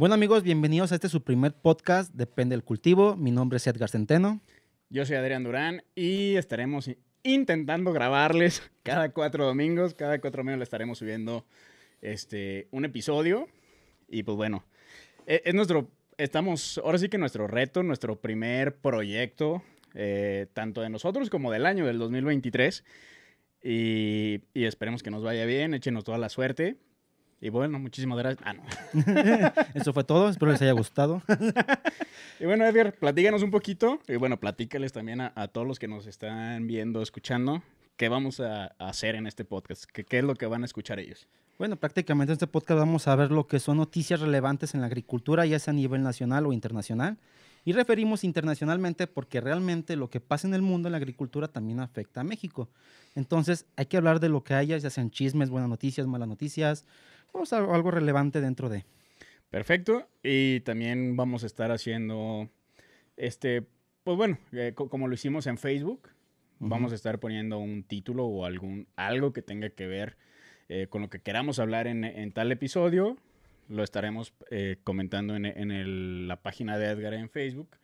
Bueno amigos, bienvenidos a este su primer podcast, Depende el Cultivo. Mi nombre es Edgar Centeno. Yo soy Adrián Durán y estaremos intentando grabarles cada cuatro domingos. Cada cuatro domingos le estaremos subiendo este, un episodio. Y pues bueno, e-, es, nuestro, estamos, ahora sí que nuestro reto, nuestro primer proyecto, eh, tanto de nosotros como del año del 2023. Y, y esperemos que nos vaya bien, échenos toda la suerte. Y bueno, muchísimas gracias. Ah, no. Eso fue todo. Espero les haya gustado. y bueno, Edgar, platíganos un poquito. Y bueno, platícales también a, todos los que nos están viendo, escuchando, qué vamos a, hacer en este podcast. ¿Qué, es lo que van a escuchar ellos? Bueno, prácticamente en este podcast vamos a ver lo que son noticias relevantes en la agricultura, ya sea a nivel nacional o internacional. Y referimos internacionalmente porque realmente lo que pasa en el mundo en la agricultura también afecta a México. Entonces, hay que hablar de lo que haya, ya sean chismes, buenas noticias, malas noticias, sea, algo relevante dentro de. Perfecto. Y también vamos a estar haciendo, este, pues bueno, eh, como lo hicimos en Facebook, vamos a estar poniendo un título o algún, algo que tenga que ver eh, con lo que queramos hablar en, tal episodio. Lo estaremos eh, comentando en, la página de Edgar en Facebook.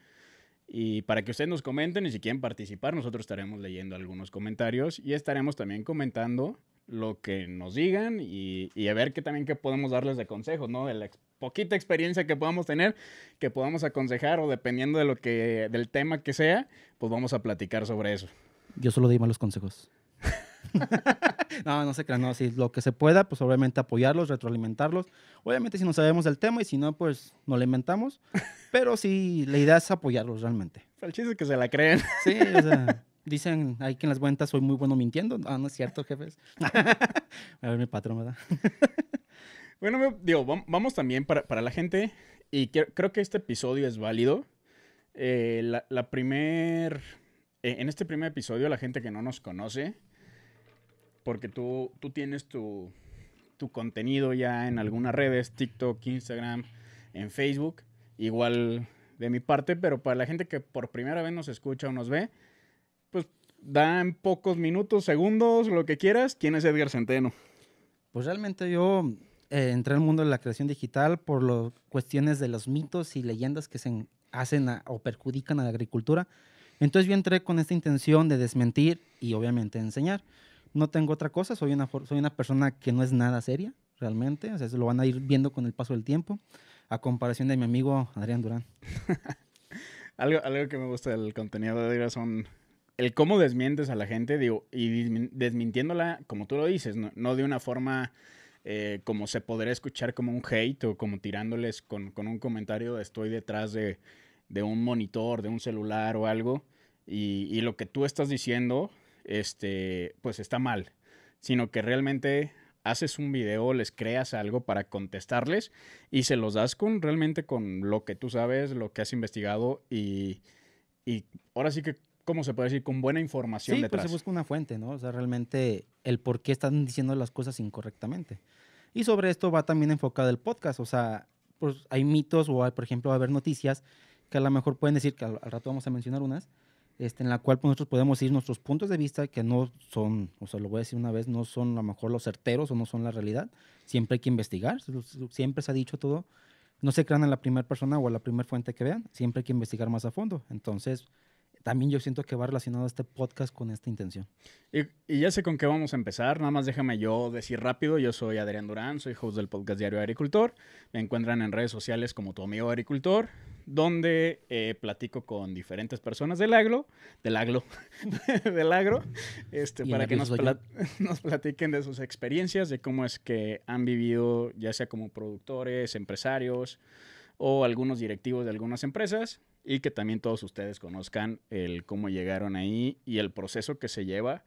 Y para que ustedes nos comenten y si quieren participar, nosotros estaremos leyendo algunos comentarios y estaremos también comentando lo que nos digan y, a ver qué también qué podemos darles de consejos, ¿no? De la poquita experiencia que podamos tener, que podamos aconsejar o dependiendo de lo que, del tema que sea, pues vamos a platicar sobre eso. Yo solo di malos consejos. no, no se crean, no, si lo que se pueda, pues obviamente apoyarlos, retroalimentarlos. Obviamente si no sabemos del tema y si no, pues no le inventamos. Pero sí, la idea es apoyarlos realmente. Pues el que se la creen. Sí, o sea, Dicen ahí que en las ventas soy muy bueno mintiendo. Ah, no es cierto, jefes. A ver, mi patrón, ¿verdad? bueno, digo, vamos también para, la gente. Y creo que este episodio es válido. Eh, la, primer... E, en este primer episodio, la gente que no nos conoce, porque tú, tú tienes tu, tu contenido ya en algunas redes, TikTok, Instagram, en Facebook, igual de mi parte, pero para la gente que por primera vez nos escucha o nos ve, pues da en pocos minutos, segundos, lo que quieras. ¿Quién es Edgar Centeno? Pues realmente yo eh, entré al mundo de la creación digital por las cuestiones de los mitos y leyendas que se hacen o perjudican a la agricultura. Entonces yo entré con esta intención de desmentir y obviamente enseñar. No tengo otra cosa, soy una, soy una persona que no es nada seria, realmente. O sea, eso lo van a ir viendo con el paso del tiempo, a comparación de mi amigo Adrián Durán. algo, algo que me gusta del contenido de Edgar son el cómo desmientes a la gente, digo, y desmintiéndola, como tú lo dices, no, de una forma eh, como se podría escuchar como un hate o como tirándoles con, un comentario, estoy detrás de, un monitor, de un celular o algo, y, lo que tú estás diciendo, este, pues está mal, sino que realmente haces un video, les creas algo para contestarles y se los das con realmente con lo que tú sabes, lo que has investigado y, y ahora sí que ¿cómo se puede decir? Con buena información. Sí, pues se busca una fuente, ¿no? O sea, realmente el por qué están diciendo las cosas incorrectamente. Y sobre esto va también enfocado el podcast. O sea, pues hay mitos o hay, por ejemplo, va a haber noticias que a lo mejor pueden decir, que al, rato vamos a mencionar unas, este, en la cual pues, nosotros podemos ir nuestros puntos de vista que no son, o sea, lo voy a decir una vez, no son a lo mejor los certeros o no son la realidad. Siempre hay que investigar, siempre se ha dicho todo. No se crean en la primera persona o a la primera fuente que vean, siempre hay que investigar más a fondo. Entonces, también yo siento que va relacionado este podcast con esta intención. Y, ya sé con qué vamos a empezar, nada más déjame yo decir rápido, yo soy Adrián Durán, soy host del podcast Diario Agricultor, me encuentran en redes sociales como tu amigo agricultor, donde eh, platico con diferentes personas del agro, del agro, del agro, este, para que nos, nos platiquen de sus experiencias, de cómo es que han vivido, ya sea como productores, empresarios o algunos directivos de algunas empresas y que también todos ustedes conozcan el cómo llegaron ahí y el proceso que se lleva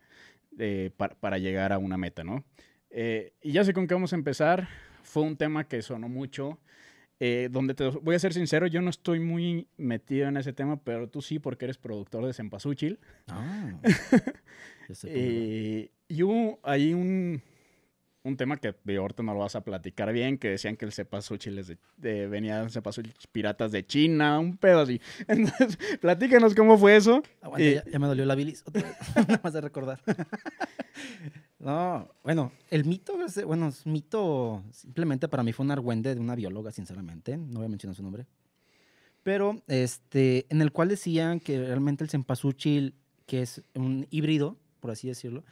eh, para, llegar a una meta, ¿no? Eh, y ya sé con qué vamos a empezar. Fue un tema que sonó mucho. Eh, donde te voy a ser sincero, yo no estoy muy metido en ese tema, pero tú sí, porque eres productor de Cempasúchil. Ah. y, y hubo ahí un, un tema que de ahorita no lo vas a platicar bien, que decían que el cepasuchil de, de, piratas de China, un pedo así. Entonces, platícanos cómo fue eso. ya, me dolió la bilis, otra vez, nada más de recordar. no, bueno, el mito, bueno, es mito, simplemente para mí fue un argüende de una bióloga, sinceramente, no voy a mencionar su nombre. Pero, este, en el cual decían que realmente el cempasúchil, que es un híbrido, por así decirlo,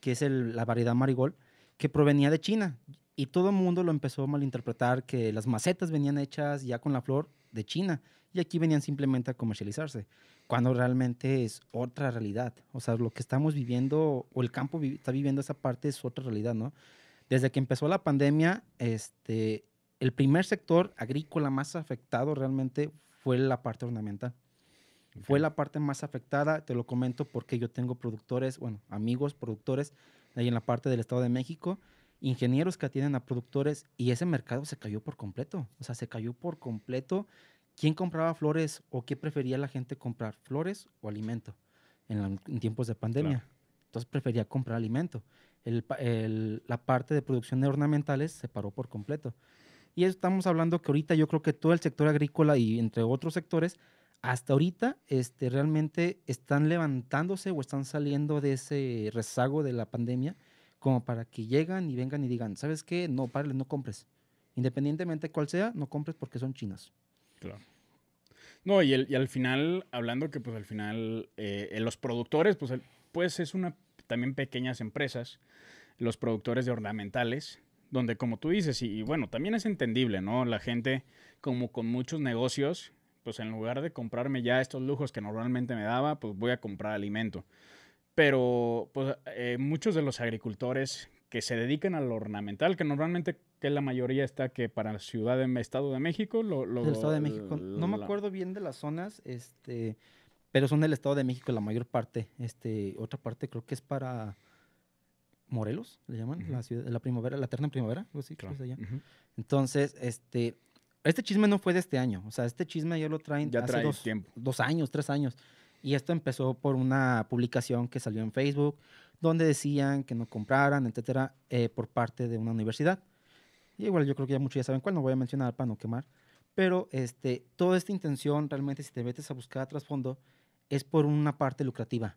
que es la variedad marigol, que provenía de China. Y todo el mundo lo empezó a malinterpretar que las macetas venían hechas ya con la flor de China y aquí venían simplemente a comercializarse, cuando realmente es otra realidad. O sea, lo que estamos viviendo o el campo está viviendo esa parte es otra realidad, ¿no? Desde que empezó la pandemia, este, el primer sector agrícola más afectado realmente fue la parte ornamental. Fue la parte más afectada, te lo comento porque yo tengo productores, bueno, amigos productores ahí en la parte del Estado de México, ingenieros que atienden a productores y ese mercado se cayó por completo. O sea, se cayó por completo. ¿Quién compraba flores o qué prefería la gente comprar? ¿Flores o alimento? En, tiempos de pandemia. Entonces prefería comprar alimento. el, la parte de producción de ornamentales se paró por completo. Y estamos hablando que ahorita yo creo que todo el sector agrícola y entre otros sectores hasta ahorita este, realmente están levantándose o están saliendo de ese rezago de la pandemia como para que llegan y vengan y digan, ¿sabes qué? No, párale, no compres. Independientemente cuál sea, no compres porque son chinos. Claro. No, y, al final, hablando que pues al final eh, eh, los productores, pues, pues es una, también pequeñas empresas, los productores de ornamentales, donde como tú dices, y bueno, también es entendible, ¿no? La gente como con muchos negocios pues en lugar de comprarme ya estos lujos que normalmente me daba, pues voy a comprar alimento. Pero pues eh, muchos de los agricultores que se dedican al ornamental, que normalmente que la mayoría está que para Ciudad de Estado de México, lo, el Estado de México. no me acuerdo bien de las zonas, este, pero son del Estado de México la mayor parte. Este, otra parte creo que es para Morelos, le llaman, la ciudad, la primavera, la Terna primavera, algo así, claro. Entonces, este, este chisme no fue de este año. O sea, este chisme ya lo traen hace dos, años, tres años. Y esto empezó por una publicación que salió en Facebook, donde decían que no compraran, etcétera, eh, por parte de una universidad. Y igual yo creo que ya muchos ya saben cuál, no voy a mencionar para no quemar. Pero este, toda esta intención, realmente, si te metes a buscar trasfondo, es por una parte lucrativa.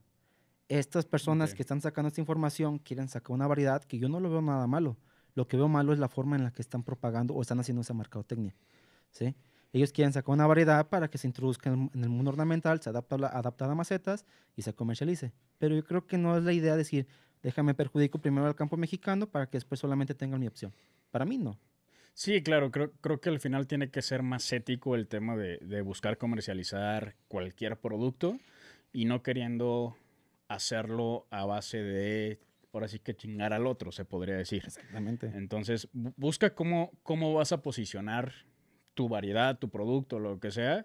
Estas personas que están sacando esta información quieren sacar una variedad que yo no lo veo nada malo. Lo que veo malo es la forma en la que están propagando o están haciendo esa mercadotecnia. Ellos quieren sacar una variedad para que se introduzca en el mundo ornamental, se adapta a, a macetas y se comercialice. Pero yo creo que no es la idea decir, déjame perjudico primero al campo mexicano para que después solamente tenga mi opción. Para mí no. Sí, claro, creo, creo que al final tiene que ser más ético el tema de, de buscar comercializar cualquier producto y no queriendo hacerlo a base de ahora sí que chingar al otro, se podría decir. Exactamente. Entonces, busca cómo, cómo vas a posicionar tu variedad, tu producto, lo que sea,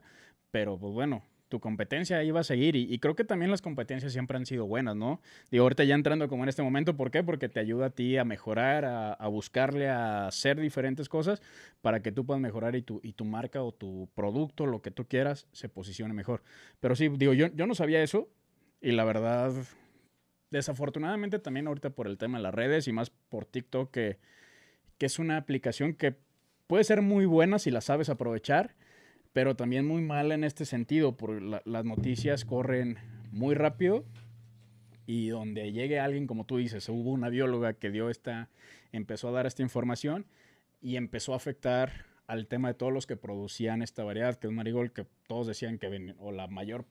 pero pues bueno, tu competencia ahí va a seguir y, creo que también las competencias siempre han sido buenas, ¿no? Digo, ahorita ya entrando como en este momento, ¿por qué? Porque te ayuda a ti a mejorar, a, buscarle, a hacer diferentes cosas para que tú puedas mejorar y tu, y tu marca o tu producto, lo que tú quieras, se posicione mejor. Pero sí, digo, yo, yo no sabía eso y la verdad, desafortunadamente también ahorita por el tema de las redes y más por TikTok, que, que es una aplicación que puede ser muy buena si la sabes aprovechar, pero también muy mala en este sentido, porque las noticias corren muy rápido y donde llegue alguien, como tú dices, hubo una bióloga que dio esta, empezó a dar esta información y empezó a afectar al tema de todos los que producían esta variedad, que es marigol que todos decían que venía, o la mayor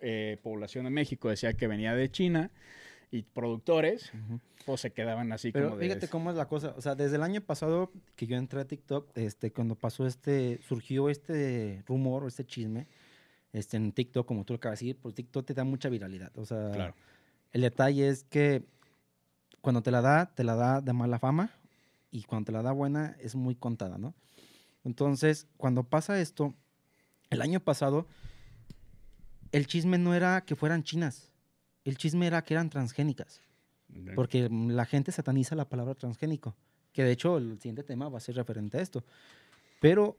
eh, población de México decía que venía de China, productores, o pues, se quedaban así Pero como de... fíjate cómo es la cosa, o sea, desde el año pasado que yo entré a TikTok, este, cuando pasó este, surgió este rumor, este chisme, este, en TikTok, como tú lo acabas de decir, porque TikTok te da mucha viralidad, o sea, el detalle es que cuando te la da, te la da de mala fama y cuando te la da buena es muy contada, ¿no? Entonces, cuando pasa esto, el año pasado, el chisme no era que fueran chinas, el chisme era que eran transgénicas. Porque la gente sataniza la palabra transgénico, que de hecho el siguiente tema va a ser referente a esto. Pero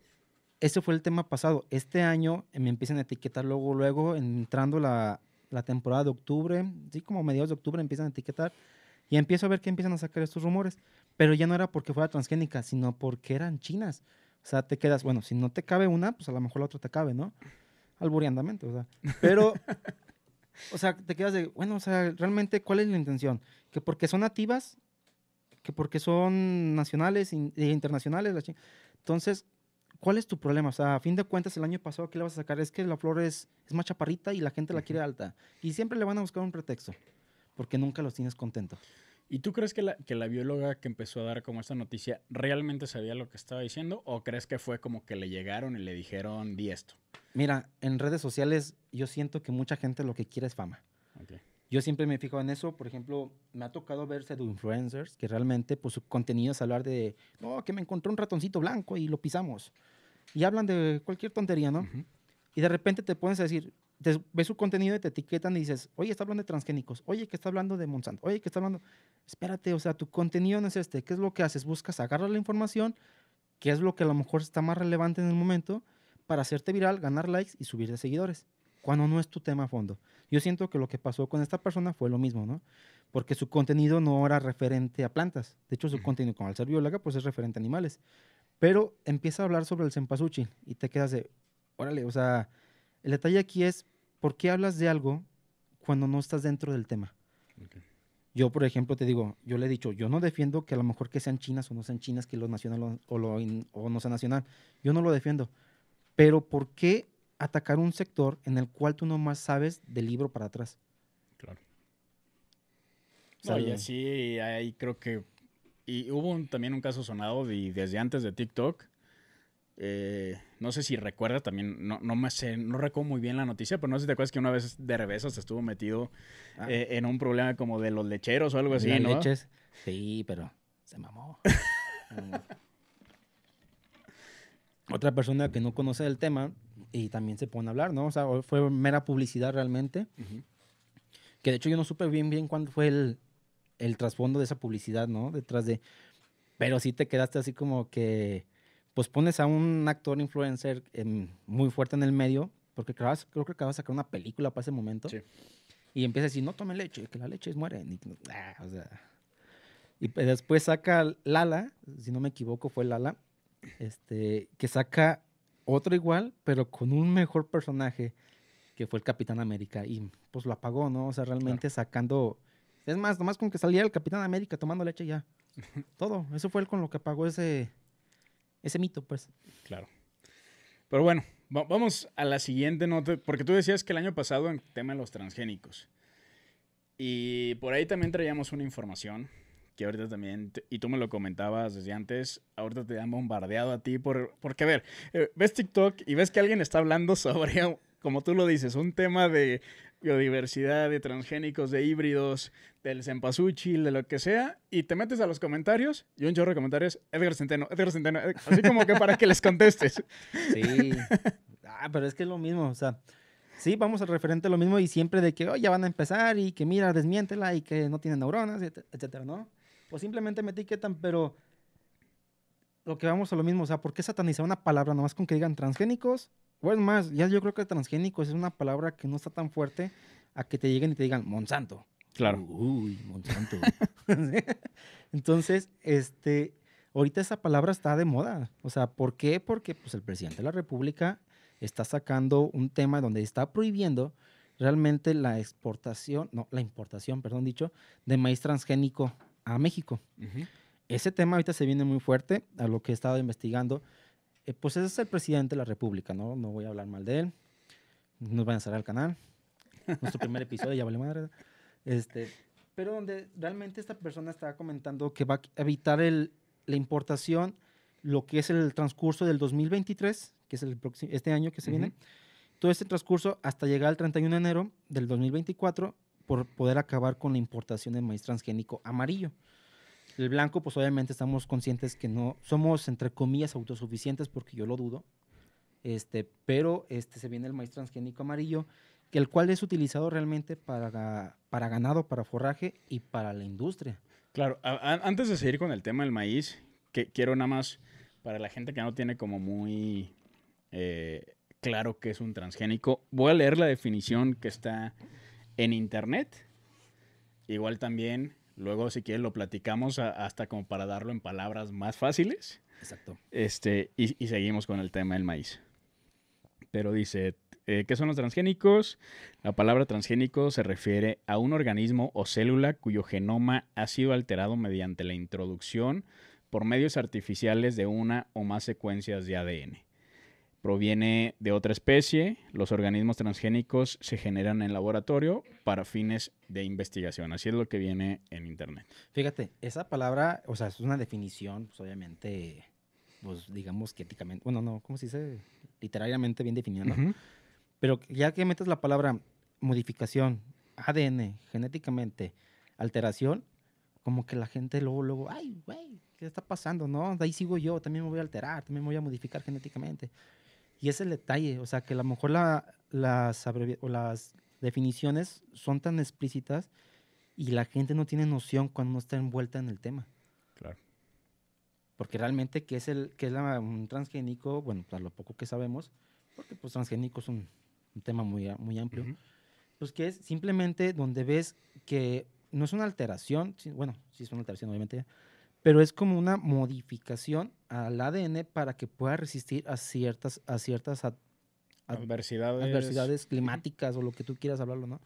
ese fue el tema pasado. Este año me empiezan a etiquetar luego, luego, entrando la, temporada de octubre, sí, como mediados de octubre empiezan a etiquetar y empiezo a ver que empiezan a sacar estos rumores. Pero ya no era porque fuera transgénica, sino porque eran chinas. O sea, te quedas, bueno, si no te cabe una, pues a lo mejor la otra te cabe, ¿no? Alburiandamente, o sea. Pero O sea, te quedas de, bueno, o sea, realmente, ¿cuál es la intención? Que porque son nativas, que porque son nacionales e internacionales. Entonces, ¿cuál es tu problema? O sea, a fin de cuentas, el año pasado, ¿qué le vas a sacar? Es que la flor es, es más chaparrita y la gente la quiere alta. Y siempre le van a buscar un pretexto, porque nunca los tienes contentos. ¿Y tú crees que la, que la bióloga que empezó a dar como esta noticia realmente sabía lo que estaba diciendo o crees que fue como que le llegaron y le dijeron di esto? Mira, en redes sociales yo siento que mucha gente lo que quiere es fama. Yo siempre me fijo en eso, por ejemplo, me ha tocado ver influencers que realmente pues su contenido es hablar de, no, oh, que me encontré un ratoncito blanco y lo pisamos. Y hablan de cualquier tontería, ¿no? Y de repente te pones a decir, ves su contenido y te etiquetan y dices, oye, está hablando de transgénicos, oye, que está hablando de Monsanto, oye, que está hablando. Espérate, o sea, tu contenido no es este. ¿Qué es lo que haces? Buscas agarras la información, qué es lo que a lo mejor está más relevante en el momento, para hacerte viral, ganar likes y subir de seguidores, cuando no es tu tema a fondo. Yo siento que lo que pasó con esta persona fue lo mismo, ¿no? Porque su contenido no era referente a plantas. De hecho, su contenido, con al ser bióloga, pues es referente a animales. Pero empieza a hablar sobre el cempasúchil y te quedas de, órale, o sea, el detalle aquí es, ¿por qué hablas de algo cuando no estás dentro del tema? Yo, por ejemplo, te digo, yo le he dicho, yo no defiendo que a lo mejor que sean chinas o no sean chinas, que lo nacional o, no sea nacional. Yo no lo defiendo. Pero ¿por qué atacar un sector en el cual tú no más sabes del libro para atrás? Claro. Oye, sí, ahí creo que... Y hubo también un caso sonado desde antes de TikTok, eh, no sé si recuerda también, no, no me recuerdo muy bien la noticia, pero no sé si te acuerdas que una vez de revés estuvo metido ah. eh, en un problema como de los lecheros o algo así, ¿no? Sí, pero se mamó. Otra persona que no conoce el tema y también se pone a hablar, ¿no? O sea, fue mera publicidad realmente. Que de hecho yo no supe bien bien cuándo fue el, el trasfondo de esa publicidad, ¿no? Detrás de... Pero sí te quedaste así como que pues pones a un actor influencer muy fuerte en el medio, porque creo, que acaba de sacar una película para ese momento. Y empieza a decir, no tome leche, que la leche muere. Y, ah, y después saca Lala, si no me equivoco fue Lala, este, que saca otro igual, pero con un mejor personaje, que fue el Capitán América. Y pues lo apagó, ¿no? O sea, realmente sacando... Es más, nomás con que salía el Capitán América tomando leche ya. Todo. Eso fue el con lo que apagó ese, ese mito, pues. Claro. Pero bueno, vamos a la siguiente nota, porque tú decías que el año pasado en tema de los transgénicos. Y por ahí también traíamos una información que ahorita también, y tú me lo comentabas desde antes, ahorita te han bombardeado a ti por, porque, a ver, eh, ves TikTok y ves que alguien está hablando sobre, como tú lo dices, un tema de biodiversidad, de transgénicos, de híbridos, del cempasúchil, de lo que sea, y te metes a los comentarios, y un chorro de comentarios, Edgar Centeno, Edgar Centeno, eh, así como que para que les contestes. Sí. Ah, pero es que es lo mismo, o sea, sí, vamos al referente lo mismo y siempre de que, oh, ya van a empezar y que mira, desmiéntela y que no tiene neuronas, etcétera, ¿no? Pues simplemente me etiquetan, pero lo que vamos a lo mismo, o sea, ¿por qué satanizar una palabra nomás con que digan transgénicos pues más, ya yo creo que transgénico es una palabra que no está tan fuerte a que te lleguen y te digan Monsanto. Claro. Uy, Monsanto. Entonces, este, ahorita esa palabra está de moda. O sea, ¿por qué? Porque pues, el presidente de la República está sacando un tema donde está prohibiendo realmente la exportación, no, la importación, perdón dicho, de maíz transgénico a México. Ese tema ahorita se viene muy fuerte a lo que he estado investigando. Eh, pues ese es el presidente de la República, ¿no? No voy a hablar mal de él. Nos van a cerrar el canal. Nuestro primer episodio, ya vale madre. Este, pero donde realmente esta persona estaba comentando que va a evitar el, la importación, lo que es el transcurso del 2023, que es el próximo, este año que se viene, todo este transcurso hasta llegar al 31 de enero del 2024 por poder acabar con la importación de maíz transgénico amarillo. El blanco, pues obviamente estamos conscientes que no somos, entre comillas, autosuficientes, porque yo lo dudo. Este, pero este, se viene el maíz transgénico amarillo, que el cual es utilizado realmente para, para ganado, para forraje y para la industria. Claro, antes de seguir con el tema del maíz, que quiero nada más, para la gente que no tiene como muy eh, claro qué es un transgénico, voy a leer la definición que está en internet. Igual también Luego, si quieren, lo platicamos hasta como para darlo en palabras más fáciles. Exacto. Este, y, seguimos con el tema del maíz. Pero dice, eh, ¿qué son los transgénicos? La palabra transgénico se refiere a un organismo o célula cuyo genoma ha sido alterado mediante la introducción por medios artificiales de una o más secuencias de ADN proviene de otra especie. Los organismos transgénicos se generan en laboratorio para fines de investigación. Así es lo que viene en Internet. Fíjate, esa palabra, o sea, es una definición, pues, obviamente, pues digamos que éticamente, bueno, no, ¿cómo se dice? Literariamente bien definida, ¿no? Pero ya que metes la palabra modificación, ADN, genéticamente, alteración, como que la gente luego, luego, ay, güey, ¿qué está pasando? No, ahí sigo yo, también me voy a alterar, también me voy a modificar genéticamente. Y es el detalle, o sea, que a lo mejor la, las, las definiciones son tan explícitas y la gente no tiene noción cuando no está envuelta en el tema. Claro. Porque realmente, ¿qué es, el, qué es un transgénico? Bueno, pues, a lo poco que sabemos, porque pues transgénico es un, tema muy, muy amplio. Pues que es simplemente donde ves que no es una alteración, bueno, sí es una alteración obviamente, pero es como una modificación al ADN para que pueda resistir a ciertas, a ciertas adversidades. adversidades. climáticas o lo que tú quieras hablarlo, ¿no?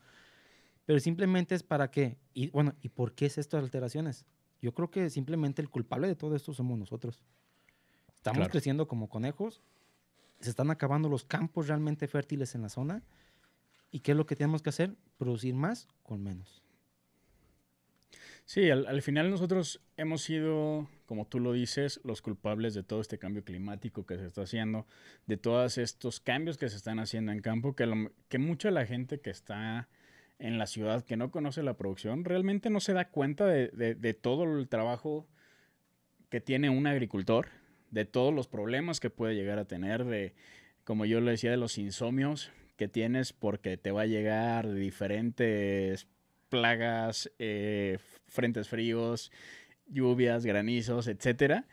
Pero simplemente es para qué. Y bueno, ¿y por qué es estas alteraciones? Yo creo que simplemente el culpable de todo esto somos nosotros. Estamos creciendo como conejos, se están acabando los campos realmente fértiles en la zona. ¿Y qué es lo que tenemos que hacer? Producir más con menos. Sí, al, final nosotros hemos sido, como tú lo dices, los culpables de todo este cambio climático que se está haciendo, de todos estos cambios que se están haciendo en campo, que, lo, que mucha la gente que está en la ciudad, que no conoce la producción, realmente no se da cuenta de, todo el trabajo que tiene un agricultor, de todos los problemas que puede llegar a tener, de, como yo le decía, de los insomnios que tienes porque te va a llegar de diferentes plagas, eh, frentes fríos, lluvias, granizos, etc.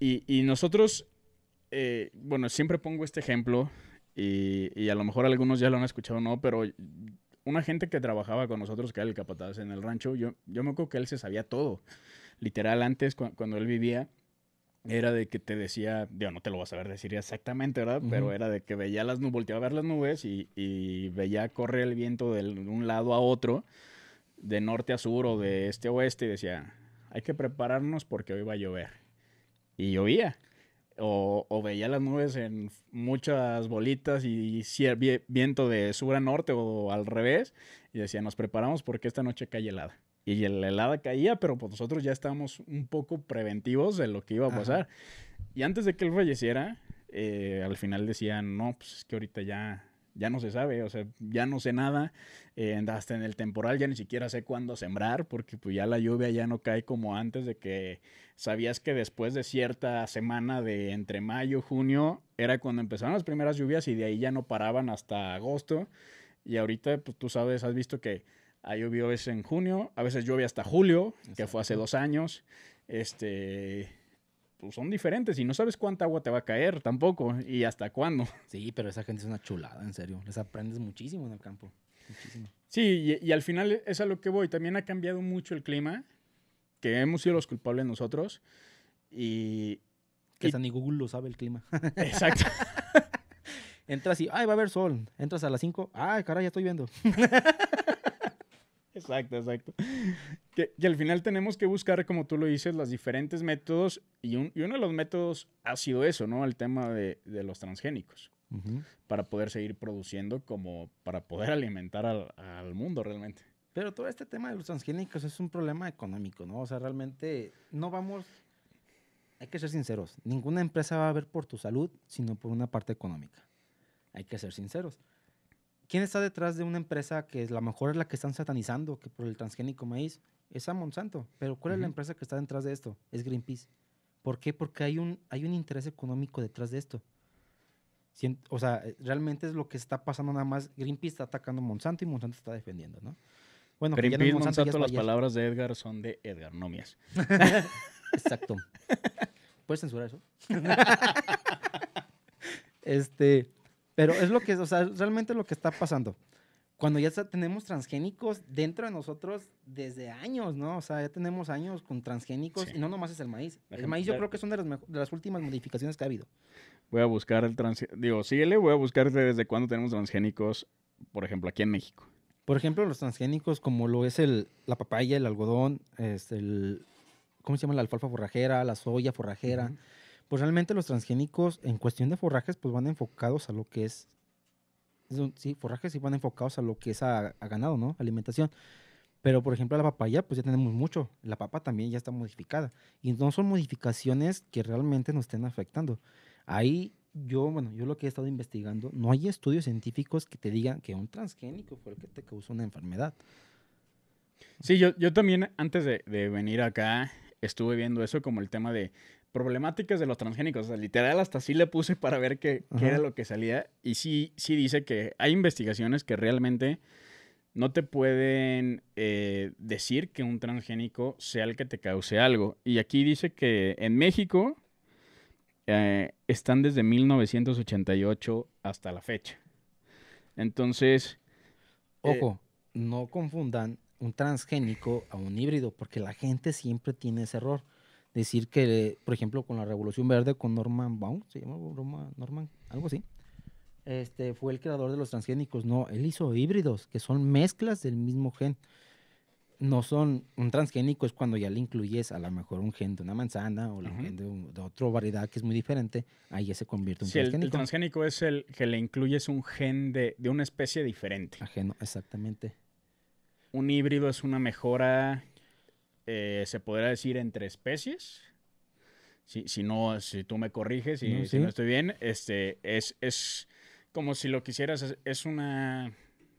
Y, nosotros, eh, bueno, siempre pongo este ejemplo y, a lo mejor algunos ya lo han escuchado no, pero una gente que trabajaba con nosotros, que era el capataz en el rancho, yo, yo me acuerdo que él se sabía todo. Literal, antes cuando él vivía, era de que te decía, digo, no te lo vas a ver decir exactamente, ¿verdad? Pero era de que veía las nubes, volteaba a ver las nubes y, y veía correr el viento de un lado a otro de norte a sur o de este a oeste y decía, hay que prepararnos porque hoy va a llover. Y llovía. O, o veía las nubes en muchas bolitas y, viento de sur a norte o al revés. Y decía, nos preparamos porque esta noche cae helada. Y la helada caía, pero pues, nosotros ya estábamos un poco preventivos de lo que iba a pasar. Y antes de que él falleciera, eh, al final decían, no, pues es que ahorita ya ya no se sabe, o sea, ya no sé nada, eh, hasta en el temporal ya ni siquiera sé cuándo sembrar, porque pues ya la lluvia ya no cae como antes de que sabías que después de cierta semana de entre mayo, junio, era cuando empezaron las primeras lluvias y de ahí ya no paraban hasta agosto, y ahorita pues tú sabes, has visto que ha llovido en junio, a veces llueve hasta julio, que fue hace dos años, este pues, son diferentes y no sabes cuánta agua te va a caer tampoco y hasta cuándo. Sí, pero esa gente es una chulada, en serio. Les aprendes muchísimo en el campo. Muchísimo. Sí, y, al final es a lo que voy. También ha cambiado mucho el clima, que hemos sido los culpables nosotros. Y. Que hasta ni Google lo sabe el clima. Exacto. Entras y, ay, va a haber sol. Entras a las 5, ay, caray, ya estoy viendo. Exacto, exacto. Que, al final tenemos que buscar, como tú lo dices, los diferentes métodos y, uno de los métodos ha sido eso, ¿no? El tema de, de los transgénicos. Para poder seguir produciendo, como para poder alimentar al, al mundo realmente. Pero todo este tema de los transgénicos es un problema económico, ¿no? O sea, realmente no vamos, hay que ser sinceros, ninguna empresa va a ver por tu salud, sino por una parte económica. Hay que ser sinceros. ¿Quién está detrás de una empresa que a lo mejor es la que están satanizando que por el transgénico maíz? Es a Monsanto. Pero ¿cuál es la empresa que está detrás de esto? Es Greenpeace. ¿Por qué? Porque hay un, hay un interés económico detrás de esto. O sea, eh, realmente es lo que está pasando nada más. Greenpeace está atacando a Monsanto y Monsanto está defendiendo, ¿no? Bueno, Greenpeace, Monsanto, Monsanto las palabras de Edgar son de Edgar, no mías. Exacto. ¿Puedes censurar eso? este, pero es lo que, o sea, realmente lo que está pasando. Cuando ya tenemos transgénicos dentro de nosotros desde años, ¿no? O sea, ya tenemos años con transgénicos y no nomás es el maíz. El maíz yo creo que son de las, de las últimas modificaciones que ha habido. Voy a buscar el transgénico. Digo, síguele, voy a buscar desde cuándo tenemos transgénicos, por ejemplo, aquí en México. Por ejemplo, los transgénicos como lo es el, la papaya, el algodón, es este, el, ¿cómo se llama? La alfalfa forrajera, la soya forrajera pues realmente los transgénicos en cuestión de forrajes, pues van enfocados a lo que es, sí, forrajes sí van enfocados a lo que es a, ganado, ¿no? Alimentación. Pero, por ejemplo, la papaya, pues ya tenemos mucho. La papa también ya está modificada. Y no son modificaciones que realmente nos estén afectando. Ahí, yo, bueno, yo lo que he estado investigando, no hay estudios científicos que te digan que un transgénico fue el que te causó una enfermedad. Sí, yo, también, antes de venir acá, estuve viendo eso como el tema de, problemáticas de los transgénicos. O literal, hasta sí le puse para ver qué, era lo que salía. Y sí, sí dice que hay investigaciones que realmente no te pueden eh, decir que un transgénico sea el que te cause algo. Y aquí dice que en México eh, están desde 1988 hasta la fecha. Entonces... Eh, Ojo, no confundan un transgénico a un híbrido, porque la gente siempre tiene ese error decir que, por ejemplo, con la Revolución Verde, con Norman Baum, se llama Norman, Norman algo así, este, fue el creador de los transgénicos. No, él hizo híbridos, que son mezclas del mismo gen. No son, un transgénico es cuando ya le incluyes a lo mejor un gen de una manzana o de, otra variedad que es muy diferente, ahí ya se convierte en transgénico. El, transgénico es el que le incluyes un gen de, de una especie diferente. Ajeno, exactamente. Un híbrido es una mejora eh, se podrá decir, entre especies. Si, no, si tú me corriges y si no estoy bien, este, es, como si lo quisieras, es una,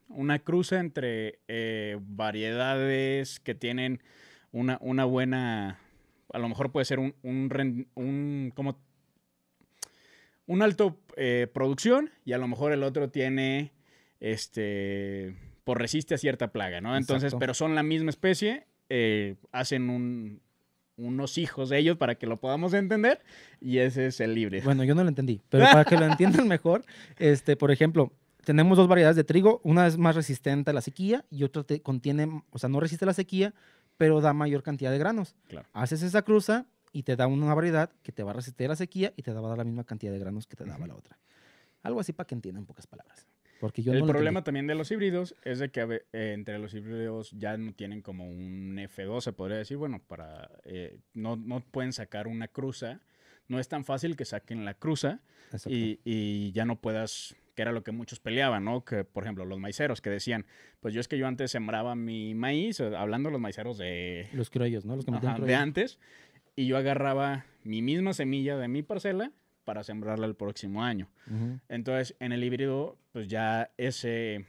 una cruza entre eh, variedades que tienen una, buena, a lo mejor puede ser un, un, como un alto eh, producción y a lo mejor el otro tiene, este, por pues resiste a cierta plaga, ¿no? Entonces, pero son la misma especie eh, hacen unos hijos de ellos para que lo podamos entender y ese es el libre. Bueno, yo no lo entendí, pero para que lo entiendan mejor, este, por ejemplo, tenemos dos variedades de trigo, una es más resistente a la sequía y otra te contiene, o sea, no resiste a la sequía, pero da mayor cantidad de granos. Haces esa cruza y te da una variedad que te va a resistir a la sequía y te va a dar la misma cantidad de granos que te daba la otra. Algo así para que entiendan pocas palabras yo el problema también de los híbridos es de que eh, entre los híbridos ya no tienen como un F2, se podría decir, bueno, para eh, no, no, pueden sacar una cruza. No es tan fácil que saquen la cruza y, ya no puedas, que era lo que muchos peleaban, ¿no? Que, por ejemplo, los maiceros que decían, pues yo es que yo antes sembraba mi maíz, eh, hablando de los maiceros de... Los criollos, ¿no? Los que de antes, y yo agarraba mi misma semilla de mi parcela para sembrarla el próximo año. Entonces, en el híbrido, pues ya ese,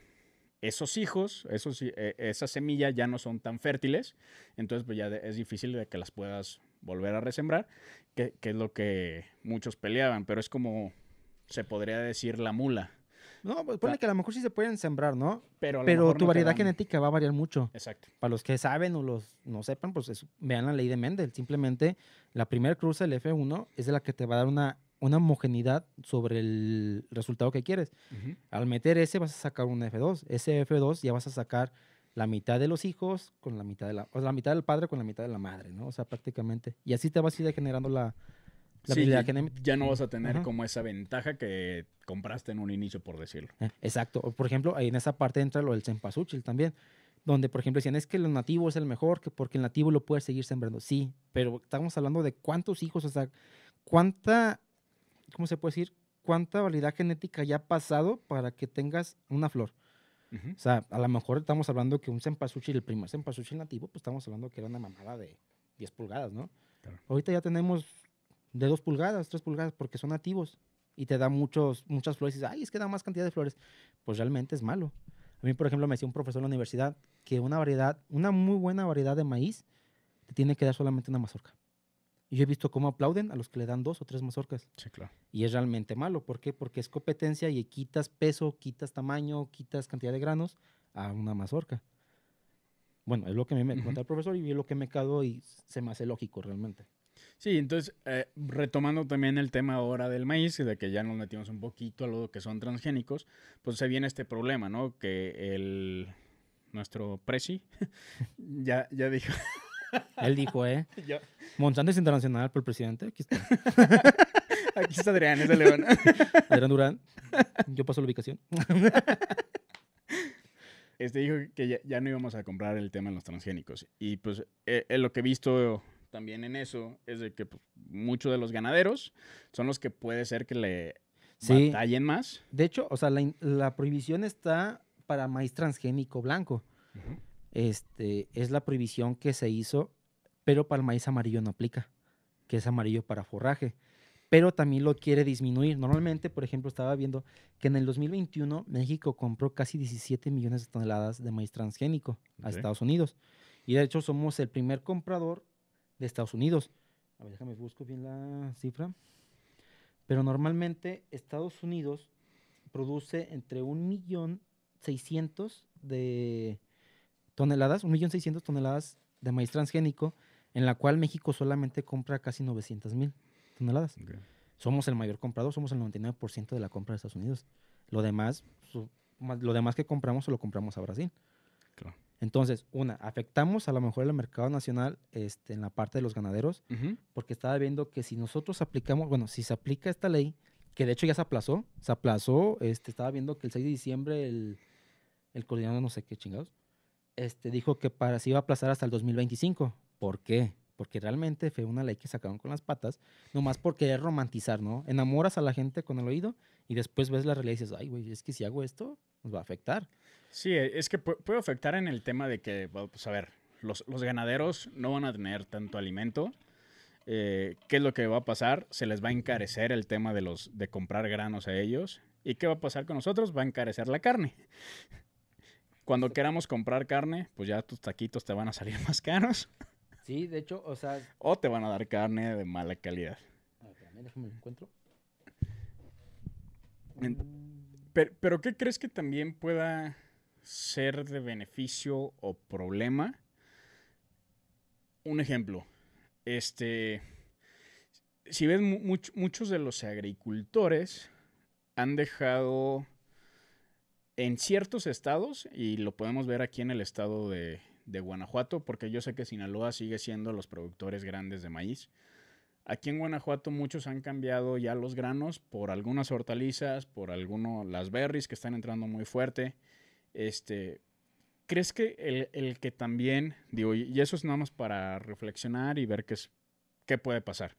esos hijos, esos, eh, esas semillas ya no son tan fértiles, entonces pues ya es difícil de que las puedas volver a resembrar, que, es lo que muchos peleaban, pero es como se podría decir la mula. No, pues pone que a lo mejor sí se pueden sembrar, ¿no? Pero, pero tu variedad genética va a variar mucho. Exacto. Para los que saben o los no sepan, pues vean la ley de Mendel. Simplemente la primera cruz del F1 es la que te va a dar una una homogeneidad sobre el resultado que quieres. Al meter ese vas a sacar un F2. Ese F2 ya vas a sacar la mitad de los hijos con la mitad de la, o la mitad del padre con la mitad de la madre, ¿no? O sea, prácticamente. Y así te vas a ir generando la, la ya, no vas a tener como esa ventaja que compraste en un inicio, por decirlo. Eh, exacto. Por ejemplo, ahí en esa parte entra lo del cempasúchil también, donde, por ejemplo, decían, es que el nativo es el mejor, que porque el nativo lo puede seguir sembrando. Sí, pero estamos hablando de cuántos hijos, o sea, cuánta ¿cómo se puede decir? ¿Cuánta variedad genética ya ha pasado para que tengas una flor? O sea, a lo mejor estamos hablando que un cempasúchil, el primer cempasúchil nativo, pues estamos hablando que era una mamada de 10 pulgadas, ¿no? Ahorita ya tenemos de 2 pulgadas, 3 pulgadas, porque son nativos y te da muchos, muchas flores y dices, ay, es que da más cantidad de flores. Pues realmente es malo. A mí, por ejemplo, me decía un profesor de la universidad que una variedad, una muy buena variedad de maíz, te tiene que dar solamente una mazorca. Y yo he visto cómo aplauden a los que le dan dos o tres mazorcas. Sí, claro. Y es realmente malo. ¿Por qué? Porque es competencia y quitas peso, quitas tamaño, quitas cantidad de granos a una mazorca. Bueno, es lo que me, contó el profesor y es lo que me quedó y se me hace lógico realmente. Sí, entonces, eh, retomando también el tema ahora del maíz y de que ya nos metimos un poquito a lo que son transgénicos, pues se viene este problema, ¿no? Que el nuestro presi ya, ya dijo... Él dijo, ¿eh? Monsanto es internacional por el presidente. Aquí está. Aquí está Adrián, es de León. Adrián Durán. Yo paso la ubicación. Este dijo que ya, no íbamos a comprar el tema de los transgénicos. Y pues eh, eh, lo que he visto también en eso es de que pues, muchos de los ganaderos son los que puede ser que le sí. más. De hecho, o sea, la, prohibición está para maíz transgénico blanco. Ajá este, es la prohibición que se hizo, pero para el maíz amarillo no aplica, que es amarillo para forraje, pero también lo quiere disminuir. Normalmente, por ejemplo, estaba viendo que en el 2021 México compró casi 17 millones de toneladas de maíz transgénico a Estados Unidos. Y de hecho somos el primer comprador de Estados Unidos. A ver, déjame busco bien la cifra. Pero normalmente Estados Unidos produce entre un millón de toneladas, 1.600.000 toneladas de maíz transgénico, en la cual México solamente compra casi 900.000 toneladas. Somos el mayor comprador, somos el 99% de la compra de Estados Unidos. Lo demás, lo demás que compramos se lo compramos a Brasil. Claro. Entonces, una, afectamos a lo mejor el mercado nacional este, en la parte de los ganaderos, porque estaba viendo que si nosotros aplicamos, bueno, si se aplica esta ley, que de hecho ya se aplazó, se aplazó, este, estaba viendo que el 6 de diciembre el, el coordinador no sé qué chingados, este, dijo que para se iba a aplazar hasta el 2025. ¿Por qué? Porque realmente fue una ley que sacaron con las patas, nomás por querer romantizar, ¿no? Enamoras a la gente con el oído y después ves la realidad y dices, ay, güey, es que si hago esto, nos va a afectar. Sí, eh, es que puede afectar en el tema de que, pues a ver, los, ganaderos no van a tener tanto alimento. Eh, ¿Qué es lo que va a pasar? Se les va a encarecer el tema de, los, de comprar granos a ellos. ¿Y qué va a pasar con nosotros? Va a encarecer la carne. Cuando queramos comprar carne, pues ya tus taquitos te van a salir más caros. Sí, de hecho, o sea... O te van a dar carne de mala calidad. A ver, déjame encuentro. Pero, ¿qué crees que también pueda ser de beneficio o problema? Un ejemplo. Este. Si ves, muchos de los agricultores han dejado en ciertos estados, y lo podemos ver aquí en el estado de, Guanajuato, porque yo sé que Sinaloa sigue siendo los productores grandes de maíz. Aquí en Guanajuato muchos han cambiado ya los granos por algunas hortalizas, por algunos las berries que están entrando muy fuerte. Este, ¿Crees que el, que también, digo, y eso es nada más para reflexionar y ver qué, qué puede pasar?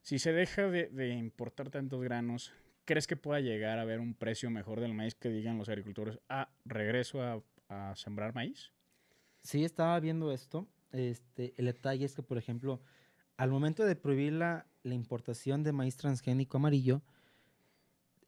Si se deja de importar tantos granos, ¿Crees que pueda llegar a haber un precio mejor del maíz que digan los agricultores, ah, regreso a, sembrar maíz? Sí, estaba viendo esto. Este, el detalle es que, por ejemplo, al momento de prohibir la, importación de maíz transgénico amarillo,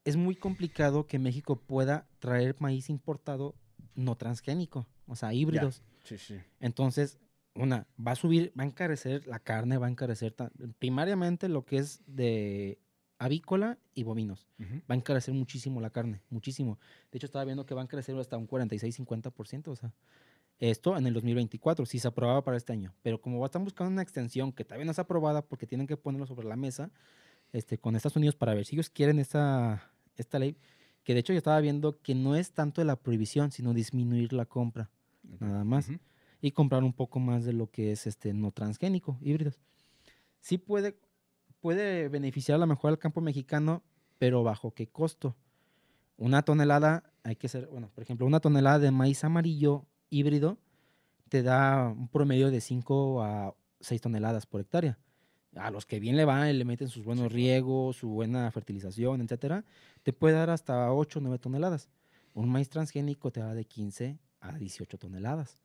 es muy complicado que México pueda traer maíz importado no transgénico, o sea, híbridos. Sí, sí. Entonces, una, va a subir, va a encarecer la carne, va a encarecer primariamente lo que es de avícola y bovinos. Va a encarecer muchísimo la carne, muchísimo. De hecho, estaba viendo que van a crecer hasta un 46-50%, o sea, esto en el 2024, si se aprobaba para este año. Pero como están buscando una extensión que todavía no es aprobada porque tienen que ponerlo sobre la mesa este, con Estados Unidos para ver si ellos quieren esta, esta ley, que de hecho yo estaba viendo que no es tanto la prohibición, sino disminuir la compra, nada más, y comprar un poco más de lo que es este no transgénico, híbridos. Sí puede puede beneficiar a lo mejor al campo mexicano, pero bajo qué costo. Una tonelada, hay que ser, bueno, por ejemplo, una tonelada de maíz amarillo híbrido te da un promedio de 5 a 6 toneladas por hectárea. A los que bien le van, y le meten sus buenos riegos, su buena fertilización, etcétera, te puede dar hasta 8 o 9 toneladas. Un maíz transgénico te da de 15 a 18 toneladas.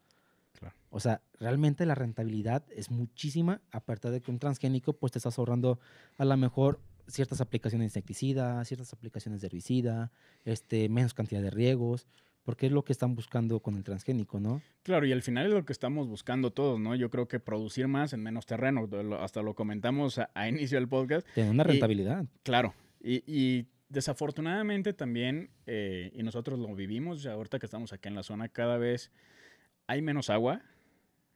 O sea, realmente la rentabilidad es muchísima, aparte de que un transgénico, pues te estás ahorrando a lo mejor ciertas aplicaciones de insecticida, ciertas aplicaciones de herbicida, este, menos cantidad de riegos, porque es lo que están buscando con el transgénico, ¿no? Claro, y al final es lo que estamos buscando todos, ¿no? Yo creo que producir más en menos terreno, hasta lo comentamos a, inicio del podcast. Tener una rentabilidad. claro, y, desafortunadamente también, eh, y nosotros lo vivimos, ahorita que estamos aquí en la zona, cada vez hay menos agua.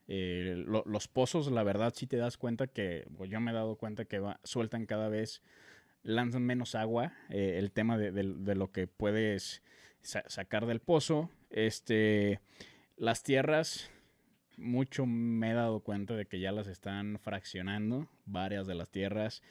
Eh, los pozos, la verdad, sí te das cuenta que, yo me he dado cuenta que sueltan cada vez, lanzan menos agua, eh, el tema de, lo que puedes sacar del pozo. Este, las tierras, mucho me he dado cuenta de que ya las están fraccionando, varias de las tierras.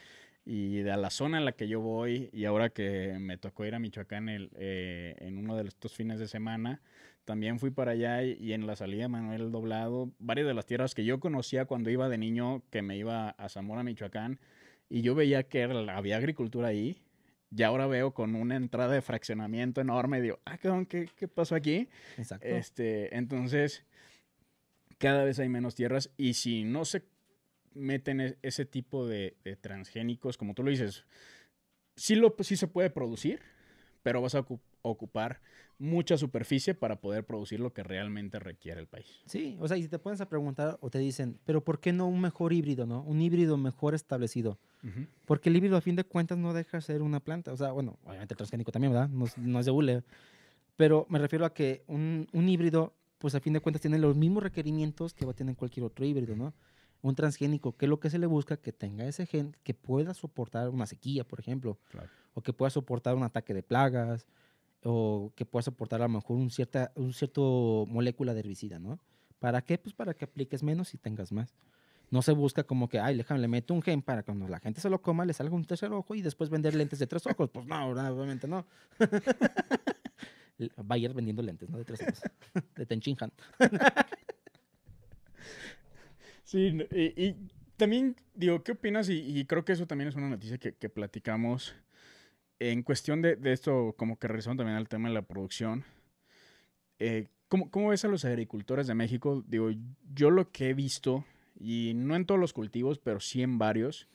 Y de la zona en la que yo voy, y ahora que me tocó ir a Michoacán eh, en uno de estos fines de semana, también fui para allá y en la salida Manuel Doblado, varias de las tierras que yo conocía cuando iba de niño, que me iba a Zamora, Michoacán, y yo veía que había agricultura ahí, y ahora veo con una entrada de fraccionamiento enorme, digo, ah, ¿qué, qué pasó aquí? Exacto. Este, entonces, cada vez hay menos tierras, y si no se meten e, ese tipo de, transgénicos, como tú lo dices, sí, lo, sí se puede producir, pero vas a ocupar ocupar mucha superficie para poder producir lo que realmente requiere el país. Sí, o sea, y si te pones a preguntar o te dicen, pero ¿por qué no un mejor híbrido, no? Un híbrido mejor establecido. Porque el híbrido a fin de cuentas no deja ser una planta. O sea, bueno, obviamente el transgénico también, ¿verdad? No, es de hule. Pero me refiero a que un, un, híbrido, pues a fin de cuentas tiene los mismos requerimientos que va a tener cualquier otro híbrido, ¿no? Un transgénico, que es lo que se le busca? Que tenga ese gen que pueda soportar una sequía, por ejemplo. O que pueda soportar un ataque de plagas o que puedas soportar a lo mejor un cierta un cierto molécula de herbicida, ¿no? ¿Para qué? Pues para que apliques menos y tengas más. No se busca como que, ay, déjame, le meto un gen para que cuando la gente se lo coma, le salga un tercer ojo y después vender lentes de tres ojos. Pues no, obviamente no. Bayer vendiendo lentes, ¿no? De tres ojos. De Tenchinhan. sí, y, también, digo, ¿qué opinas? Y, creo que eso también es una noticia que, que platicamos en cuestión de, esto, como que regresando también al tema de la producción, eh, ¿cómo, ves a los agricultores de México? Digo, yo lo que he visto, y no en todos los cultivos, pero sí en varios,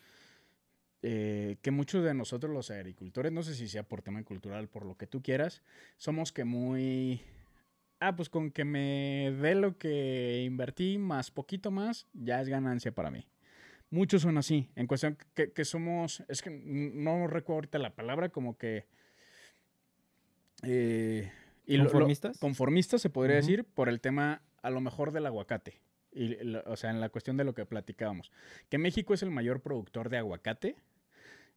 eh, que muchos de nosotros los agricultores, no sé si sea por tema cultural, por lo que tú quieras, somos que muy... Ah, pues con que me dé lo que invertí más poquito más, ya es ganancia para mí. Muchos son así, en cuestión que, somos, es que no recuerdo ahorita la palabra, como que... Eh, ¿Conformistas? conformistas se podría decir por el tema a lo mejor del aguacate. Y, o sea, en la cuestión de lo que platicábamos. Que México es el mayor productor de aguacate,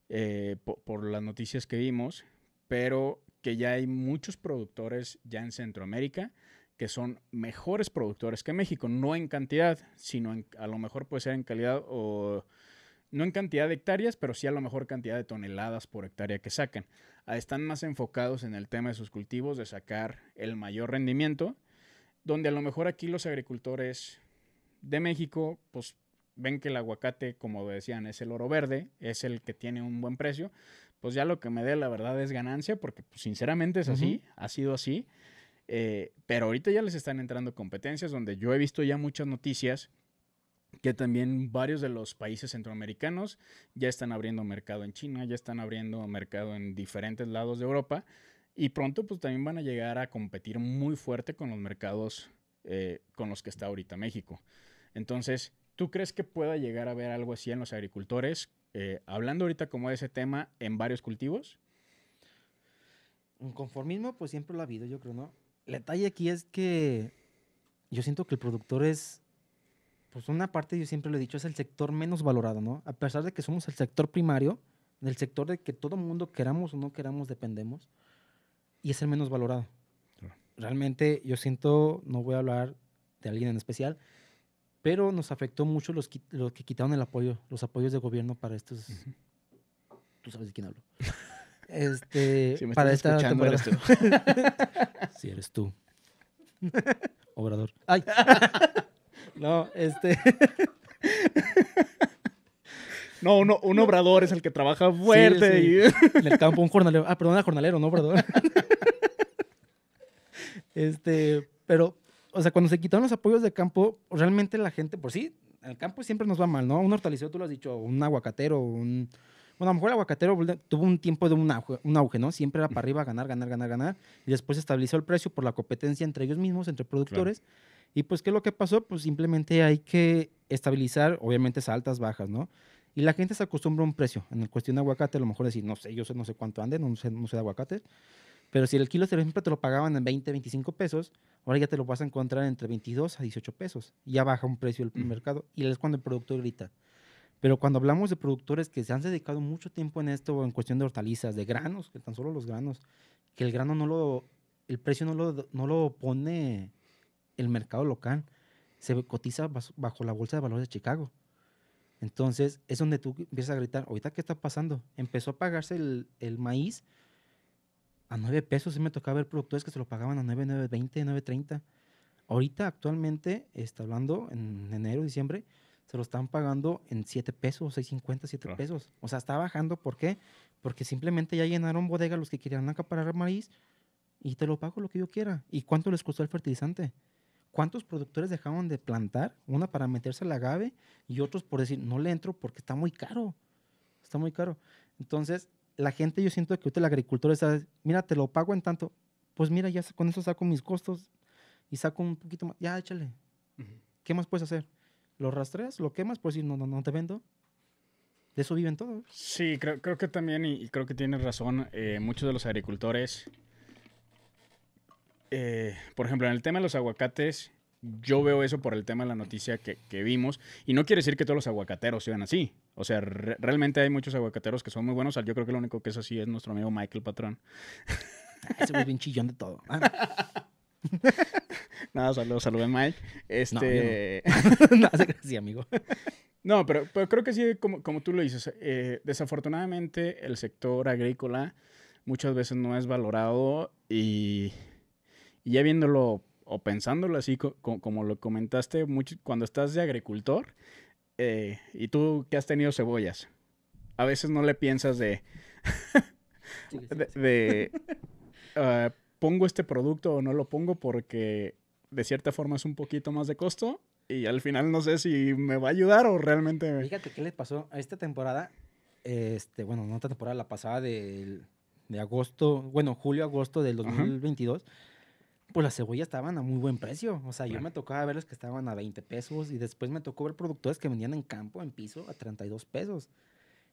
eh, por las noticias que vimos, pero que ya hay muchos productores ya en Centroamérica que son mejores productores que México, no en cantidad, sino a lo mejor puede ser en calidad o no en cantidad de hectáreas, pero sí a lo mejor cantidad de toneladas por hectárea que sacan. Ah, están más enfocados en el tema de sus cultivos, de sacar el mayor rendimiento, donde a lo mejor aquí los agricultores de México, pues ven que el aguacate, como decían, es el oro verde, es el que tiene un buen precio, pues ya lo que me dé la verdad es ganancia, porque pues, sinceramente es así, ha sido así. Eh, pero ahorita ya les están entrando competencias donde yo he visto ya muchas noticias que también varios de los países centroamericanos ya están abriendo mercado en China, ya están abriendo mercado en diferentes lados de Europa y pronto pues también van a llegar a competir muy fuerte con los mercados eh, con los que está ahorita México. Entonces, ¿tú crees que pueda llegar a ver algo así en los agricultores? Eh, hablando ahorita como de ese tema en varios cultivos. Un mm, conformismo pues siempre lo ha habido, yo creo, ¿no? el detalle aquí es que yo siento que el productor es, pues una parte, yo siempre lo he dicho, es el sector menos valorado, ¿no? A pesar de que somos el sector primario, del sector de que todo mundo, queramos o no queramos, dependemos, y es el menos valorado. Realmente yo siento, no voy a hablar de alguien en especial, pero nos afectó mucho los, los que quitaron el apoyo, los apoyos de gobierno para estos... Tú sabes de quién hablo. Este, si para esta Eres tú. si eres tú. Obrador. Ay. No, este. No, un obrador es el que trabaja fuerte. En el campo, un jornalero. Ah, perdón, jornalero, no obrador. Este, pero, o sea, cuando se quitaron los apoyos de campo, realmente la gente, por sí, en el campo siempre nos va mal, ¿no? Un hortalicero, tú lo has dicho, un aguacatero, un, bueno, a lo mejor el aguacatero tuvo un tiempo de un auge, un auge, ¿no? Siempre era para arriba, ganar, ganar, ganar, ganar. Y después se estabilizó el precio por la competencia entre ellos mismos, entre productores. Y pues, ¿qué es lo que pasó? Pues simplemente hay que estabilizar, obviamente, esas altas, bajas, ¿no? Y la gente se acostumbra a un precio. En el cuestión de aguacate, a lo mejor decir, no sé, yo no sé cuánto ande, no sé, no sé de aguacate. Pero si el kilo, por ejemplo, te lo pagaban en 20, 25 pesos, ahora ya te lo vas a encontrar entre 22 a 18 pesos. Ya baja un precio el mm. mercado y es cuando el productor grita. Pero cuando hablamos de productores que se han dedicado mucho tiempo en esto, en cuestión de hortalizas, de granos, que tan solo los granos, que el grano no lo, el precio no lo, no lo pone el mercado local, se cotiza bajo la bolsa de valores de Chicago. Entonces es donde tú empiezas a gritar, ahorita qué está pasando. Empezó a pagarse el, el maíz a 9 pesos, sí me tocaba ver productores que se lo pagaban a nueve, nueve, nueve, treinta. Ahorita actualmente, está hablando en enero, diciembre, se lo están pagando en 7 pesos, 6.50, 7 ah. pesos. O sea, está bajando. ¿Por qué? Porque simplemente ya llenaron bodega los que querían acaparar maíz y te lo pago lo que yo quiera. ¿Y cuánto les costó el fertilizante? ¿Cuántos productores dejaban de plantar? Una para meterse al agave y otros por decir, no le entro porque está muy caro. Está muy caro. Entonces, la gente, yo siento que usted el agricultor está, mira, te lo pago en tanto. Pues mira, ya con eso saco mis costos y saco un poquito más. Ya, échale. ¿Qué más puedes hacer? lo rastreas, lo quemas, pues si no, no, no te vendo. De eso viven todos. Sí, creo, que también, y, creo que tienes razón, eh, muchos de los agricultores, eh, por ejemplo, en el tema de los aguacates, yo veo eso por el tema de la noticia que, vimos, y no quiere decir que todos los aguacateros sean así. O sea, realmente hay muchos aguacateros que son muy buenos. Yo creo que lo único que es así es nuestro amigo Michael Patrón. Ese es un chillón de todo. Nada, saludos, saludos, Mike. Este... No, sí, amigo. No, pero, creo que sí, como, tú lo dices, eh, desafortunadamente el sector agrícola muchas veces no es valorado y, ya viéndolo o pensándolo así, como lo comentaste, cuando estás de agricultor eh, y tú que has tenido cebollas, a veces no le piensas de, de, ah, pongo este producto o no lo pongo porque de cierta forma es un poquito más de costo y al final no sé si me va a ayudar o realmente... Fíjate qué le pasó a esta temporada, este, bueno, no esta temporada, la pasada del, de agosto, bueno, julio-agosto del 2022. pues las cebollas estaban a muy buen precio. O sea, yo me tocaba verlas que estaban a 20 pesos y después me tocó ver productores que vendían en campo, en piso, a 32 pesos.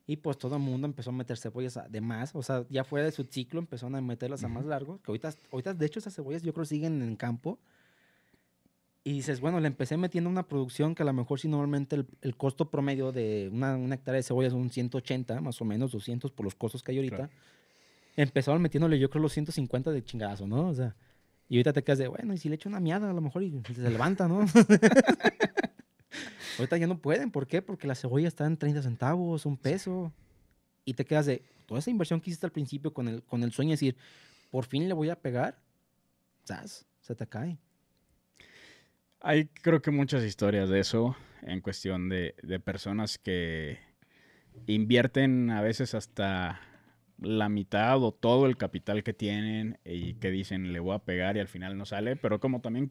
Y pues todo el mundo empezó a meter cebollas de más. O sea, ya fuera de su ciclo empezaron a meterlas a más largos. Que ahorita, ahorita, de hecho, esas cebollas yo creo siguen en campo. Y dices, bueno, le empecé metiendo una producción que a lo mejor si normalmente el, costo promedio de una, una, hectárea de cebolla es un 180, más o menos 200 por los costos que hay ahorita. empezaban Empezaron metiéndole yo creo los 150 de chingazo, ¿no? O sea, y ahorita te quedas de, bueno, y si le echo una miada a lo mejor y se levanta, ¿no? ahorita ya no pueden, ¿por qué? Porque la cebolla está en 30 centavos, un peso. Y te quedas de, toda esa inversión que hiciste al principio con el, con el sueño de decir, por fin le voy a pegar, ¿sabes? Se te cae. Hay creo que muchas historias de eso en cuestión de, personas que invierten a veces hasta la mitad o todo el capital que tienen y que dicen le voy a pegar y al final no sale, pero como también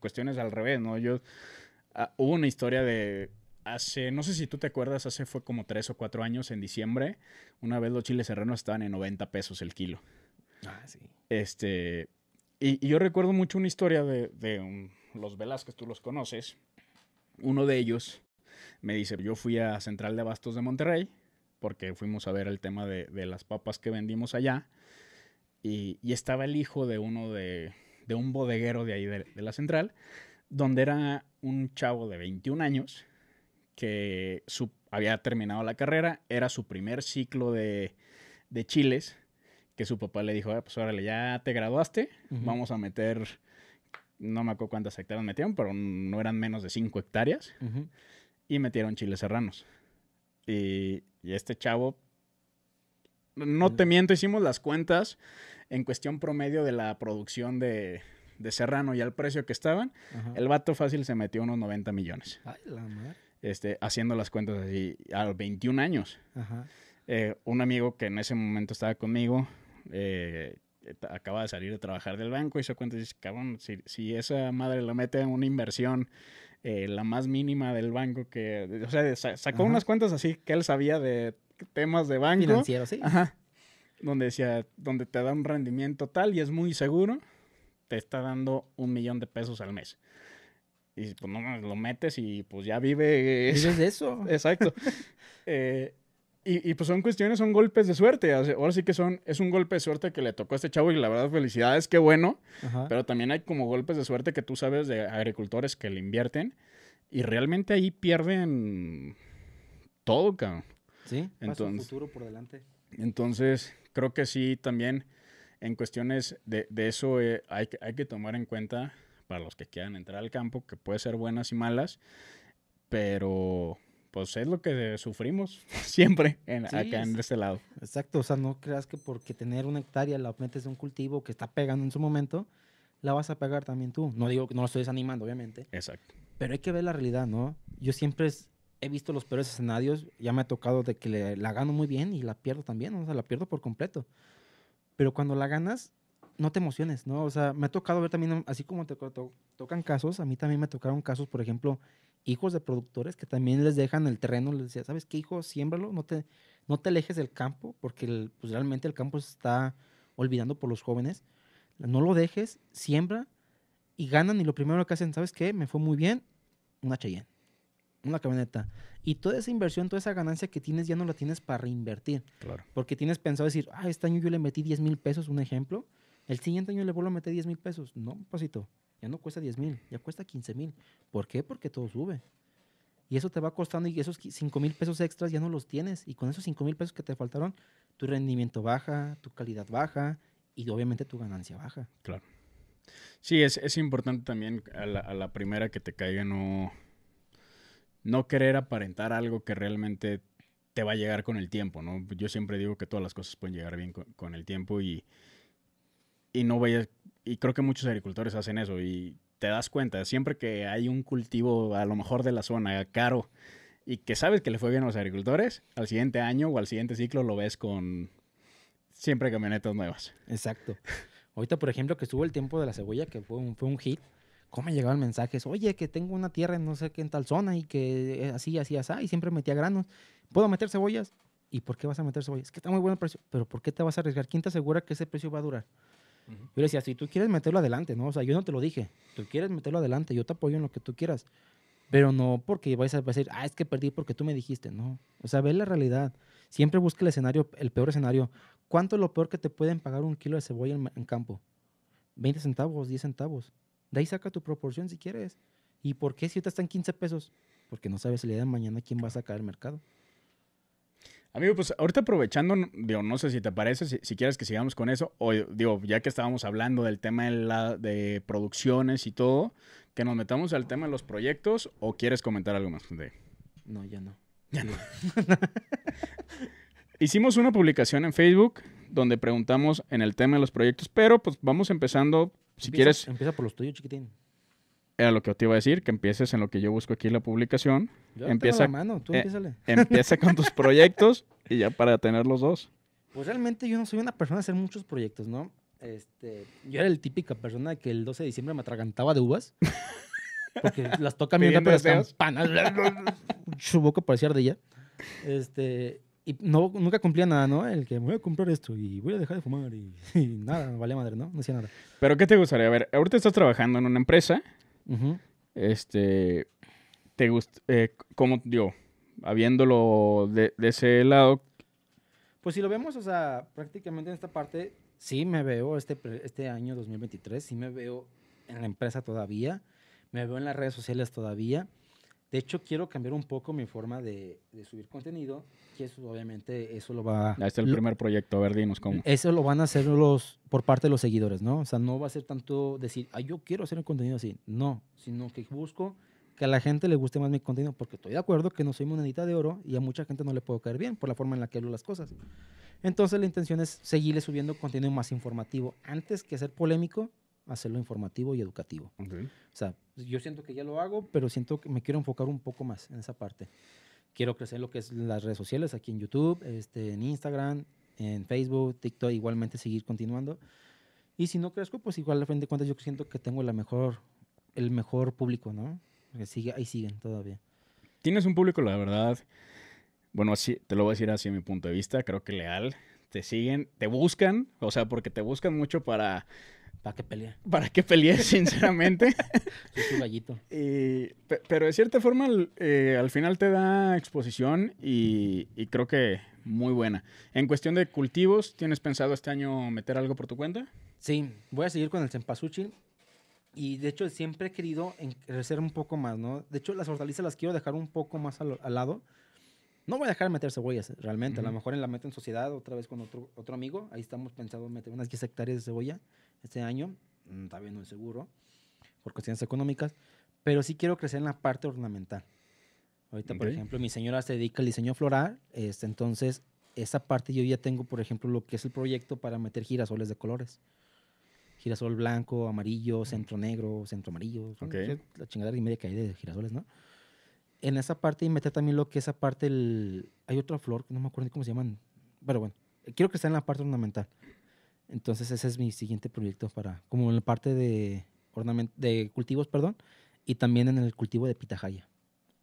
cuestiones al revés, ¿no? Yo ah, hubo una historia de hace, no sé si tú te acuerdas, hace fue como tres o cuatro años en diciembre, una vez los chiles serranos estaban en 90 pesos el kilo. Ah, sí. Este, y, yo recuerdo mucho una historia de, de un los Velázquez, tú los conoces, uno de ellos me dice, yo fui a Central de Abastos de Monterrey, porque fuimos a ver el tema de, las papas que vendimos allá, y, estaba el hijo de uno de, un bodeguero de ahí de, la Central, donde era un chavo de 21 años que había terminado la carrera, era su primer ciclo de, chiles, que su papá le dijo, ah, pues órale, ya te graduaste, vamos a meter no me acuerdo cuántas hectáreas metieron, pero no eran menos de 5 hectáreas. Y metieron chiles serranos. Y, este chavo, no te miento, hicimos las cuentas en cuestión promedio de la producción de, serrano y al precio que estaban. El vato fácil se metió unos 90 millones. Ay, la madre. Este, haciendo las cuentas así, a 21 años. Eh, un amigo que en ese momento estaba conmigo, eh, eh, acaba de salir de trabajar del banco, hizo cuentas y dice, cabrón, si, esa madre la mete en una inversión, eh, la más mínima del banco, que, o sea, sacó unas cuentas así que él sabía de temas de banco. Financiero, sí. Ajá. Donde decía, donde te da un rendimiento tal y es muy seguro, te está dando un millón de pesos al mes. Y pues no lo metes y pues ya vive. Eh, eso eso. Exacto. eh, y, pues son cuestiones, son golpes de suerte. Ahora sí que son, es un golpe de suerte que le tocó a este chavo y la verdad felicidades, qué bueno. Pero también hay como golpes de suerte que tú sabes de agricultores que le invierten y realmente ahí pierden todo, cabrón. Sí, entonces, futuro por delante. Entonces, creo que sí, también en cuestiones de, eso eh, hay, hay que tomar en cuenta para los que quieran entrar al campo, que puede ser buenas y malas, pero pues es lo que sufrimos siempre acá en este lado. Exacto, o sea, no creas que porque tener una hectárea la metes en un cultivo que está pegando en su momento, la vas a pegar también tú. No digo que no lo estoy desanimando, obviamente. Exacto. Pero hay que ver la realidad, ¿no? Yo siempre he visto los peores escenarios, ya me ha tocado de que la gano muy bien y la pierdo también, o sea, la pierdo por completo. Pero cuando la ganas, no te emociones, ¿no? O sea, me ha tocado ver también, así como te tocan casos, a mí también me tocaron casos, por ejemplo, hijos de productores que también les dejan el terreno, les decía, ¿sabes qué, hijo? Siémbralo, no te, no te alejes del campo, porque pues, realmente el campo se está olvidando por los jóvenes. No lo dejes, siembra y ganan y lo primero que hacen, ¿sabes qué? Me fue muy bien, una Cheyenne, una camioneta. Y toda esa inversión, toda esa ganancia que tienes ya no la tienes para reinvertir. Claro. Porque tienes pensado decir, ah, este año yo le metí 10 mil pesos, un ejemplo, el siguiente año le vuelvo a meter 10 mil pesos. No, pasito, ya no cuesta 10 mil, ya cuesta 15 mil. ¿Por qué? Porque todo sube. Y eso te va costando y esos 5 mil pesos extras ya no los tienes. Y con esos 5 mil pesos que te faltaron, tu rendimiento baja, tu calidad baja y obviamente tu ganancia baja. Claro. Sí, es, importante también a la, primera que te caiga no, no querer aparentar algo que realmente te va a llegar con el tiempo, ¿no? Yo siempre digo que todas las cosas pueden llegar bien con el tiempo y, y no veías, y creo que muchos agricultores hacen eso y te das cuenta, siempre que hay un cultivo a lo mejor de la zona caro y que sabes que le fue bien a los agricultores, al siguiente año o al siguiente ciclo lo ves con siempre camionetas nuevas. Exacto. Ahorita, por ejemplo, que estuvo el tiempo de la cebolla, que fue un, fue un hit, ¿cómo me llegaban mensajes? Oye, que tengo una tierra en no sé qué, en tal zona y que eh, así, así, así, y siempre metía granos. ¿Puedo meter cebollas? ¿Y por qué vas a meter cebollas? Es que está muy bueno el precio. ¿Pero por qué te vas a arriesgar? ¿Quién te asegura que ese precio va a durar? Yo decía, si tú quieres meterlo adelante, ¿no? O sea, yo no te lo dije. Tú quieres meterlo adelante, yo te apoyo en lo que tú quieras. Pero no porque vayas a decir, ah, es que perdí porque tú me dijiste. No. O sea, ve la realidad. Siempre busca el escenario, el peor escenario. ¿Cuánto es lo peor que te pueden pagar un kilo de cebolla en, campo? 20 centavos, 10 centavos. De ahí saca tu proporción si quieres. ¿Y por qué si te están 15 pesos? Porque no sabes el día de mañana quién va a sacar el mercado. Amigo, pues ahorita aprovechando, digo, no sé si te parece, si, quieres que sigamos con eso, o digo, ya que estábamos hablando del tema de, producciones y todo, que nos metamos al tema de los proyectos, o quieres comentar algo más de... No, ya no. Ya no. Hicimos una publicación en Facebook donde preguntamos en el tema de los proyectos, pero pues vamos empezando, si quieres... Empieza por los tuyos, chiquitín era lo que te iba a decir, que empieces en lo que yo busco aquí la publicación. empieza, tú eh, empieza con tus proyectos y ya para tener los dos. Pues realmente yo no soy una persona de hacer muchos proyectos, ¿no? Este, yo era el típica persona que el 12 de diciembre me atragantaba de uvas. Porque las toca mi pero campanas. su boca parecía ardilla. Este, y no, nunca cumplía nada, ¿no? El que voy a comprar esto y voy a dejar de fumar y, nada, vale madre, ¿no? No hacía nada. ¿Pero qué te gustaría? A ver, ahorita estás trabajando en una empresa este, te gusta, eh, ¿cómo, habiéndolo de, ese lado? Pues si lo vemos, o sea, prácticamente en esta parte, sí me veo este, este año 2023, sí me veo en la empresa todavía, me veo en las redes sociales todavía de hecho, quiero cambiar un poco mi forma de, subir contenido, que obviamente eso lo va... Este es el primer proyecto, a ver, dinos cómo. Eso lo van a hacer los, por parte de los seguidores, ¿no? O sea, no va a ser tanto decir, ah, yo quiero hacer un contenido así. No, sino que busco que a la gente le guste más mi contenido, porque estoy de acuerdo que no soy monedita de oro y a mucha gente no le puedo caer bien por la forma en la que hablo las cosas. Entonces la intención es seguirle subiendo contenido más informativo antes que ser polémico hacerlo informativo y educativo. O sea, yo siento que ya lo hago, pero siento que me quiero enfocar un poco más en esa parte. Quiero crecer lo que es las redes sociales, aquí en YouTube, este, en Instagram, en Facebook, TikTok, igualmente seguir continuando. Y si no crezco, pues igual al frente de cuentas yo siento que tengo la mejor, el mejor público, ¿no? Que sigue, ahí siguen todavía. Tienes un público, la verdad. Bueno, así, te lo voy a decir así a mi punto de vista, creo que leal. Te siguen, te buscan, o sea, porque te buscan mucho para ¿Para qué pelear? ¿Para qué pelear, sinceramente? es un gallito. pero de cierta forma, al eh, final te da exposición y, creo que muy buena. En cuestión de cultivos, ¿tienes pensado este año meter algo por tu cuenta? Sí, voy a seguir con el cempasúchil. Y de hecho, siempre he querido crecer un poco más, ¿no? De hecho, las hortalizas las quiero dejar un poco más al, lado. No voy a dejar de meter cebollas, realmente. A lo mejor en la meto en sociedad, otra vez con otro, otro amigo. Ahí estamos pensando meter unas 10 hectáreas de cebolla este año, mm, todavía no es seguro, por cuestiones económicas, pero sí quiero crecer en la parte ornamental. Ahorita, por ejemplo, mi señora se dedica al diseño floral, este, entonces esa parte yo ya tengo, por ejemplo, lo que es el proyecto para meter girasoles de colores. Girasol blanco, amarillo, centro negro, centro amarillo. La chingada y media que hay de girasoles, ¿no? En esa parte y meter también lo que esa parte, el, hay otra flor, que no me acuerdo cómo se llaman, pero bueno, quiero que esté en la parte ornamental. Entonces ese es mi siguiente proyecto para, como en la parte de, de cultivos, perdón, y también en el cultivo de pitahaya.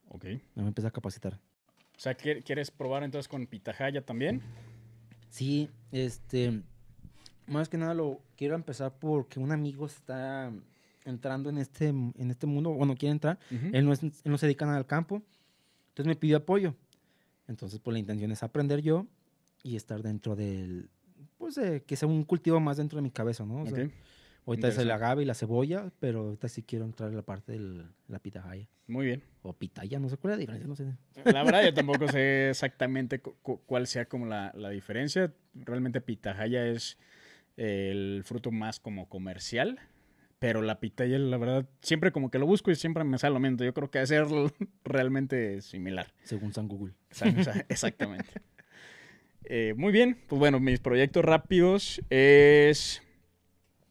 Ok. Me voy a empezar a capacitar. O sea, ¿quieres probar entonces con pitahaya también? Sí, este, más que nada lo quiero empezar porque un amigo está entrando en este, en este mundo, bueno, quiere entrar, él, no es, él no se dedica nada al campo, entonces me pidió apoyo. Entonces, pues la intención es aprender yo y estar dentro del, pues, eh, que sea un cultivo más dentro de mi cabeza, ¿no? O ahorita es el agave y la cebolla, pero ahorita sí quiero entrar en la parte de la pitahaya. Muy bien. O pitaya, no sé cuál es la diferencia, no sé. La verdad, yo tampoco sé exactamente cuál sea como la, diferencia. Realmente pitahaya es eh, el fruto más como comercial, pero la pitaya, la verdad, siempre como que lo busco y siempre me sale lo mismo. Yo creo que es realmente similar. Según San Google. Exactamente. Eh, muy bien, pues bueno, mis proyectos rápidos es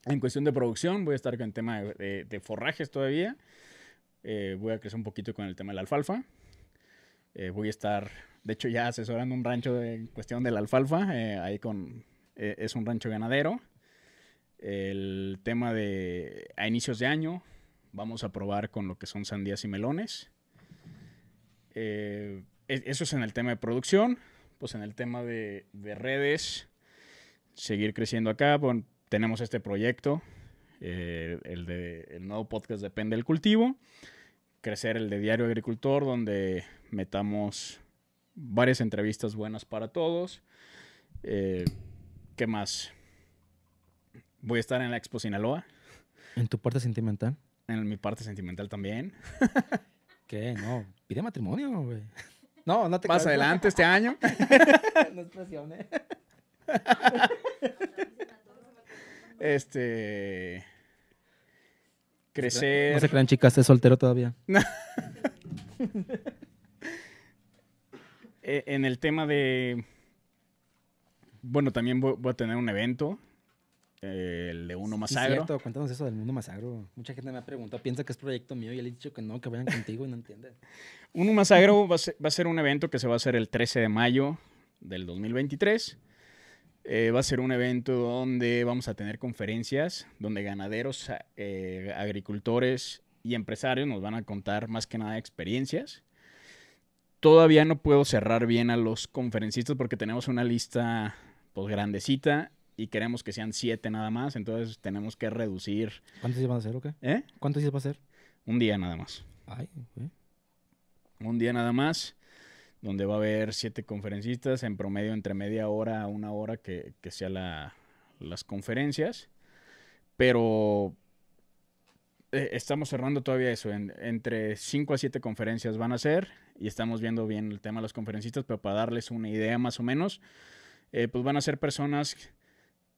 en cuestión de producción, voy a estar con el tema de, forrajes todavía, eh, voy a crecer un poquito con el tema de la alfalfa, eh, voy a estar, de hecho ya asesorando un rancho en cuestión de la alfalfa, ahí con, es un rancho ganadero, el tema de a inicios de año vamos a probar con lo que son sandías y melones, eso es en el tema de producción pues en el tema de, redes, seguir creciendo acá. tenemos este proyecto, eh, el, de, el nuevo podcast Depende del Cultivo, crecer el de Diario Agricultor, donde metamos varias entrevistas buenas para todos. Eh, ¿Qué más? Voy a estar en la Expo Sinaloa. ¿En tu parte sentimental? En mi parte sentimental también. ¿Qué? No, pide matrimonio, no, no te Más adelante este año. no presiones. ¿eh? este. Crecer. No se crean, chicas, es soltero todavía. E, en el tema de. Bueno, también voy a tener un evento el de Uno Más Agro. cierto, cuéntanos eso del Mundo Más Mucha gente me ha preguntado, piensa que es proyecto mío y él he dicho que no, que vayan contigo y no entiende Uno Más va a, ser, un evento que se va a hacer el 13 de mayo del 2023. Eh, va a ser un evento donde vamos a tener conferencias, donde ganaderos, eh, agricultores y empresarios nos van a contar más que nada experiencias. Todavía no puedo cerrar bien a los conferencistas porque tenemos una lista pues grandecita y queremos que sean siete nada más, entonces tenemos que reducir. ¿Cuántos días van a ser o qué? ¿Eh? ¿Cuántos días va a ser? Un día nada más. Ay, Un día nada más, donde va a haber siete conferencistas, en promedio entre media hora a una hora que, que sea la, las conferencias. Pero eh, estamos cerrando todavía eso. entre cinco a siete conferencias van a ser y estamos viendo bien el tema de los conferencistas, pero para darles una idea más o menos, eh, pues van a ser personas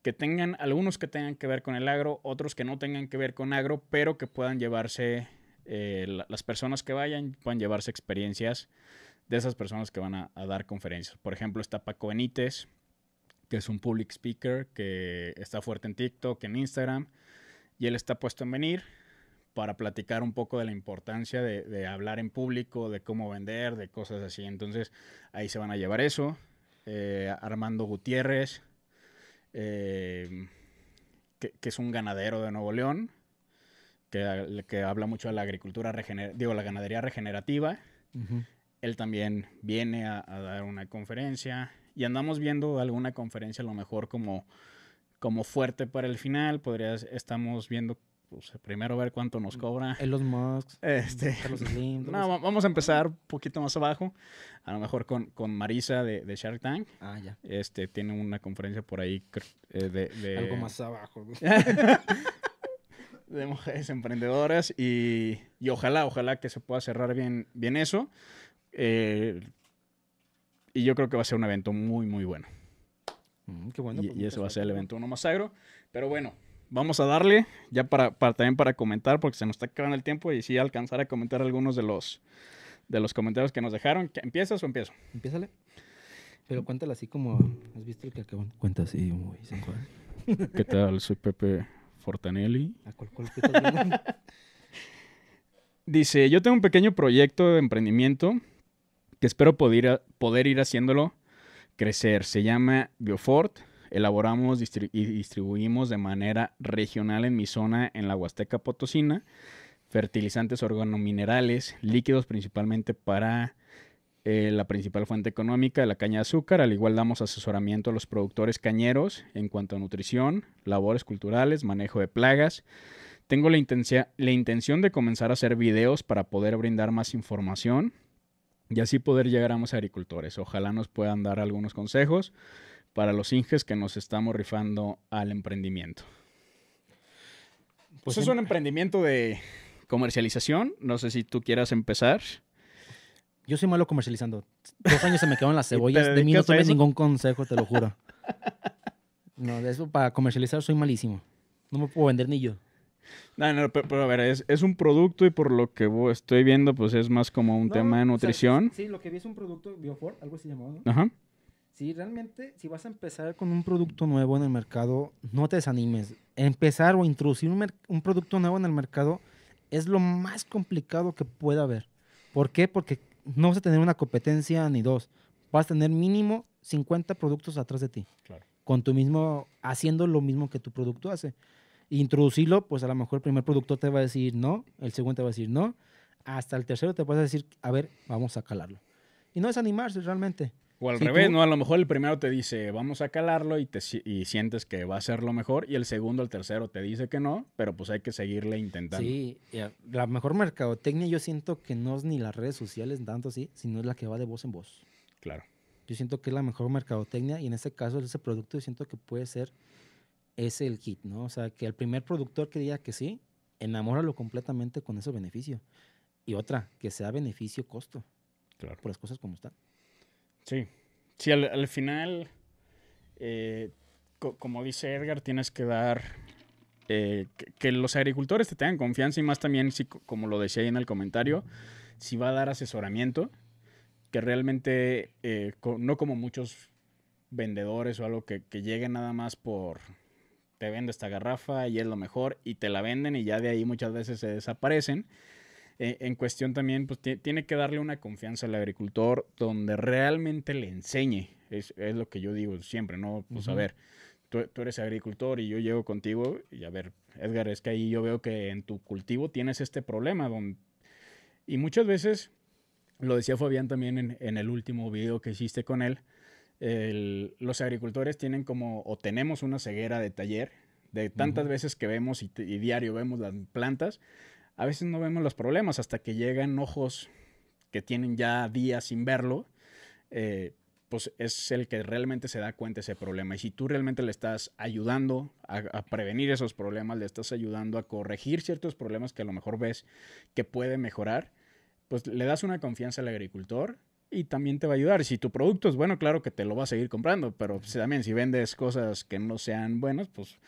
que tengan, algunos que tengan que ver con el agro, otros que no tengan que ver con agro, pero que puedan llevarse, eh, las personas que vayan, puedan llevarse experiencias de esas personas que van a, dar conferencias. Por ejemplo, está Paco Benítez, que es un public speaker, que está fuerte en TikTok, en Instagram, y él está puesto en venir para platicar un poco de la importancia de, hablar en público, de cómo vender, de cosas así. Entonces, ahí se van a llevar eso. Eh, Armando Gutiérrez, Em, que, es un ganadero de Nuevo León, que, habla mucho de la agricultura, digo, la ganadería regenerativa. Él también viene a, dar una conferencia y andamos viendo alguna conferencia a lo mejor como, como fuerte para el final. Podrías, estamos viendo pues, primero ver cuánto nos cobra. los Musk, este, No, vamos a empezar un poquito más abajo, a lo mejor con, Marisa de, Shark Tank. Ah, ya. Este, tiene una conferencia por ahí eh, de, Algo más abajo. de mujeres emprendedoras y, ojalá, ojalá que se pueda cerrar bien, bien eso. Eh, y yo creo que va a ser un evento muy, muy bueno. Mm, pues, y, ese va a ser el evento uno más agro. Pero bueno, vamos a darle, ya para, también para comentar, porque se nos está acabando el tiempo y sí alcanzar a comentar algunos de los, de los comentarios que nos dejaron. ¿Empiezas o empiezo? Empiézale. Pero mm. cuéntale así como has visto el que Cuenta así, ¿Qué tal? Soy Pepe Fortanelli. Dice, yo tengo un pequeño proyecto de emprendimiento que espero poder, poder ir haciéndolo crecer. Se llama Biofort Elaboramos y distribuimos de manera regional en mi zona en la Huasteca Potosina fertilizantes organominerales, líquidos principalmente para eh, la principal fuente económica, de la caña de azúcar. Al igual damos asesoramiento a los productores cañeros en cuanto a nutrición, labores culturales, manejo de plagas. Tengo la, intención, la intención de comenzar a hacer videos para poder brindar más información y así poder llegar a más agricultores. Ojalá nos puedan dar algunos consejos para los Inges que nos estamos rifando al emprendimiento. Pues es un emprendimiento de comercialización. No sé si tú quieras empezar. Yo soy malo comercializando. Dos años se me quedaron las cebollas. De mí no tomé ningún consejo, te lo juro. No, de eso para comercializar soy malísimo. No me puedo vender ni yo. No, no, pero, a ver, es, un producto y por lo que estoy viendo, pues es más como un tema de nutrición. sí, lo que vi es un producto, Biofor, algo así llamado. Ajá. Si realmente, si vas a empezar con un producto nuevo en el mercado, no te desanimes. Empezar o introducir un, producto nuevo en el mercado es lo más complicado que pueda haber. ¿Por qué? Porque no vas a tener una competencia ni dos. Vas a tener mínimo 50 productos atrás de ti. Claro. Con tu mismo, haciendo lo mismo que tu producto hace. Introducirlo, pues a lo mejor el primer producto te va a decir no, el segundo te va a decir no, hasta el tercero te vas a decir, a ver, vamos a calarlo. Y no desanimarse realmente. O al revés, ¿no? A lo mejor el primero te dice, vamos a calarlo y, te, sientes que va a ser lo mejor, y el segundo, el tercero te dice que no, pero pues hay que seguirle intentando. Sí, la mejor mercadotecnia yo siento que no es ni las redes sociales tanto así, sino es la que va de voz en voz. Claro. Yo siento que es la mejor mercadotecnia y en este caso, ese producto, yo siento que puede ser ese el kit, ¿no? O sea, que el primer productor que diga que sí, enamóralo completamente con ese beneficio. Y otra, que sea beneficio-costo. Claro. Por las cosas como están. Sí, sí, al, final, eh, como dice Edgar, tienes que dar eh, que, los agricultores te tengan confianza y más también, si, como lo decía ahí en el comentario, si va a dar asesoramiento, que realmente eh, no como muchos vendedores o algo que, que lleguen nada más por te vende esta garrafa y es lo mejor y te la venden y ya de ahí muchas veces se desaparecen eh, en cuestión también, pues tiene que darle una confianza al agricultor donde realmente le enseñe. Es, lo que yo digo siempre, ¿no? Pues a ver, tú, eres agricultor y yo llego contigo y a ver, Edgar, es que ahí yo veo que en tu cultivo tienes este problema. Donde... Y muchas veces, lo decía Fabián también en, el último video que hiciste con él, los agricultores tienen como, o tenemos una ceguera de taller, de tantas veces que vemos y, y, diario vemos las plantas, a veces no vemos los problemas hasta que llegan ojos que tienen ya días sin verlo, eh, pues es el que realmente se da cuenta ese problema. Y si tú realmente le estás ayudando a, prevenir esos problemas, le estás ayudando a corregir ciertos problemas que a lo mejor ves que puede mejorar, pues le das una confianza al agricultor y también te va a ayudar. si tu producto es bueno, claro que te lo va a seguir comprando, pero pues, también si vendes cosas que no sean buenas, pues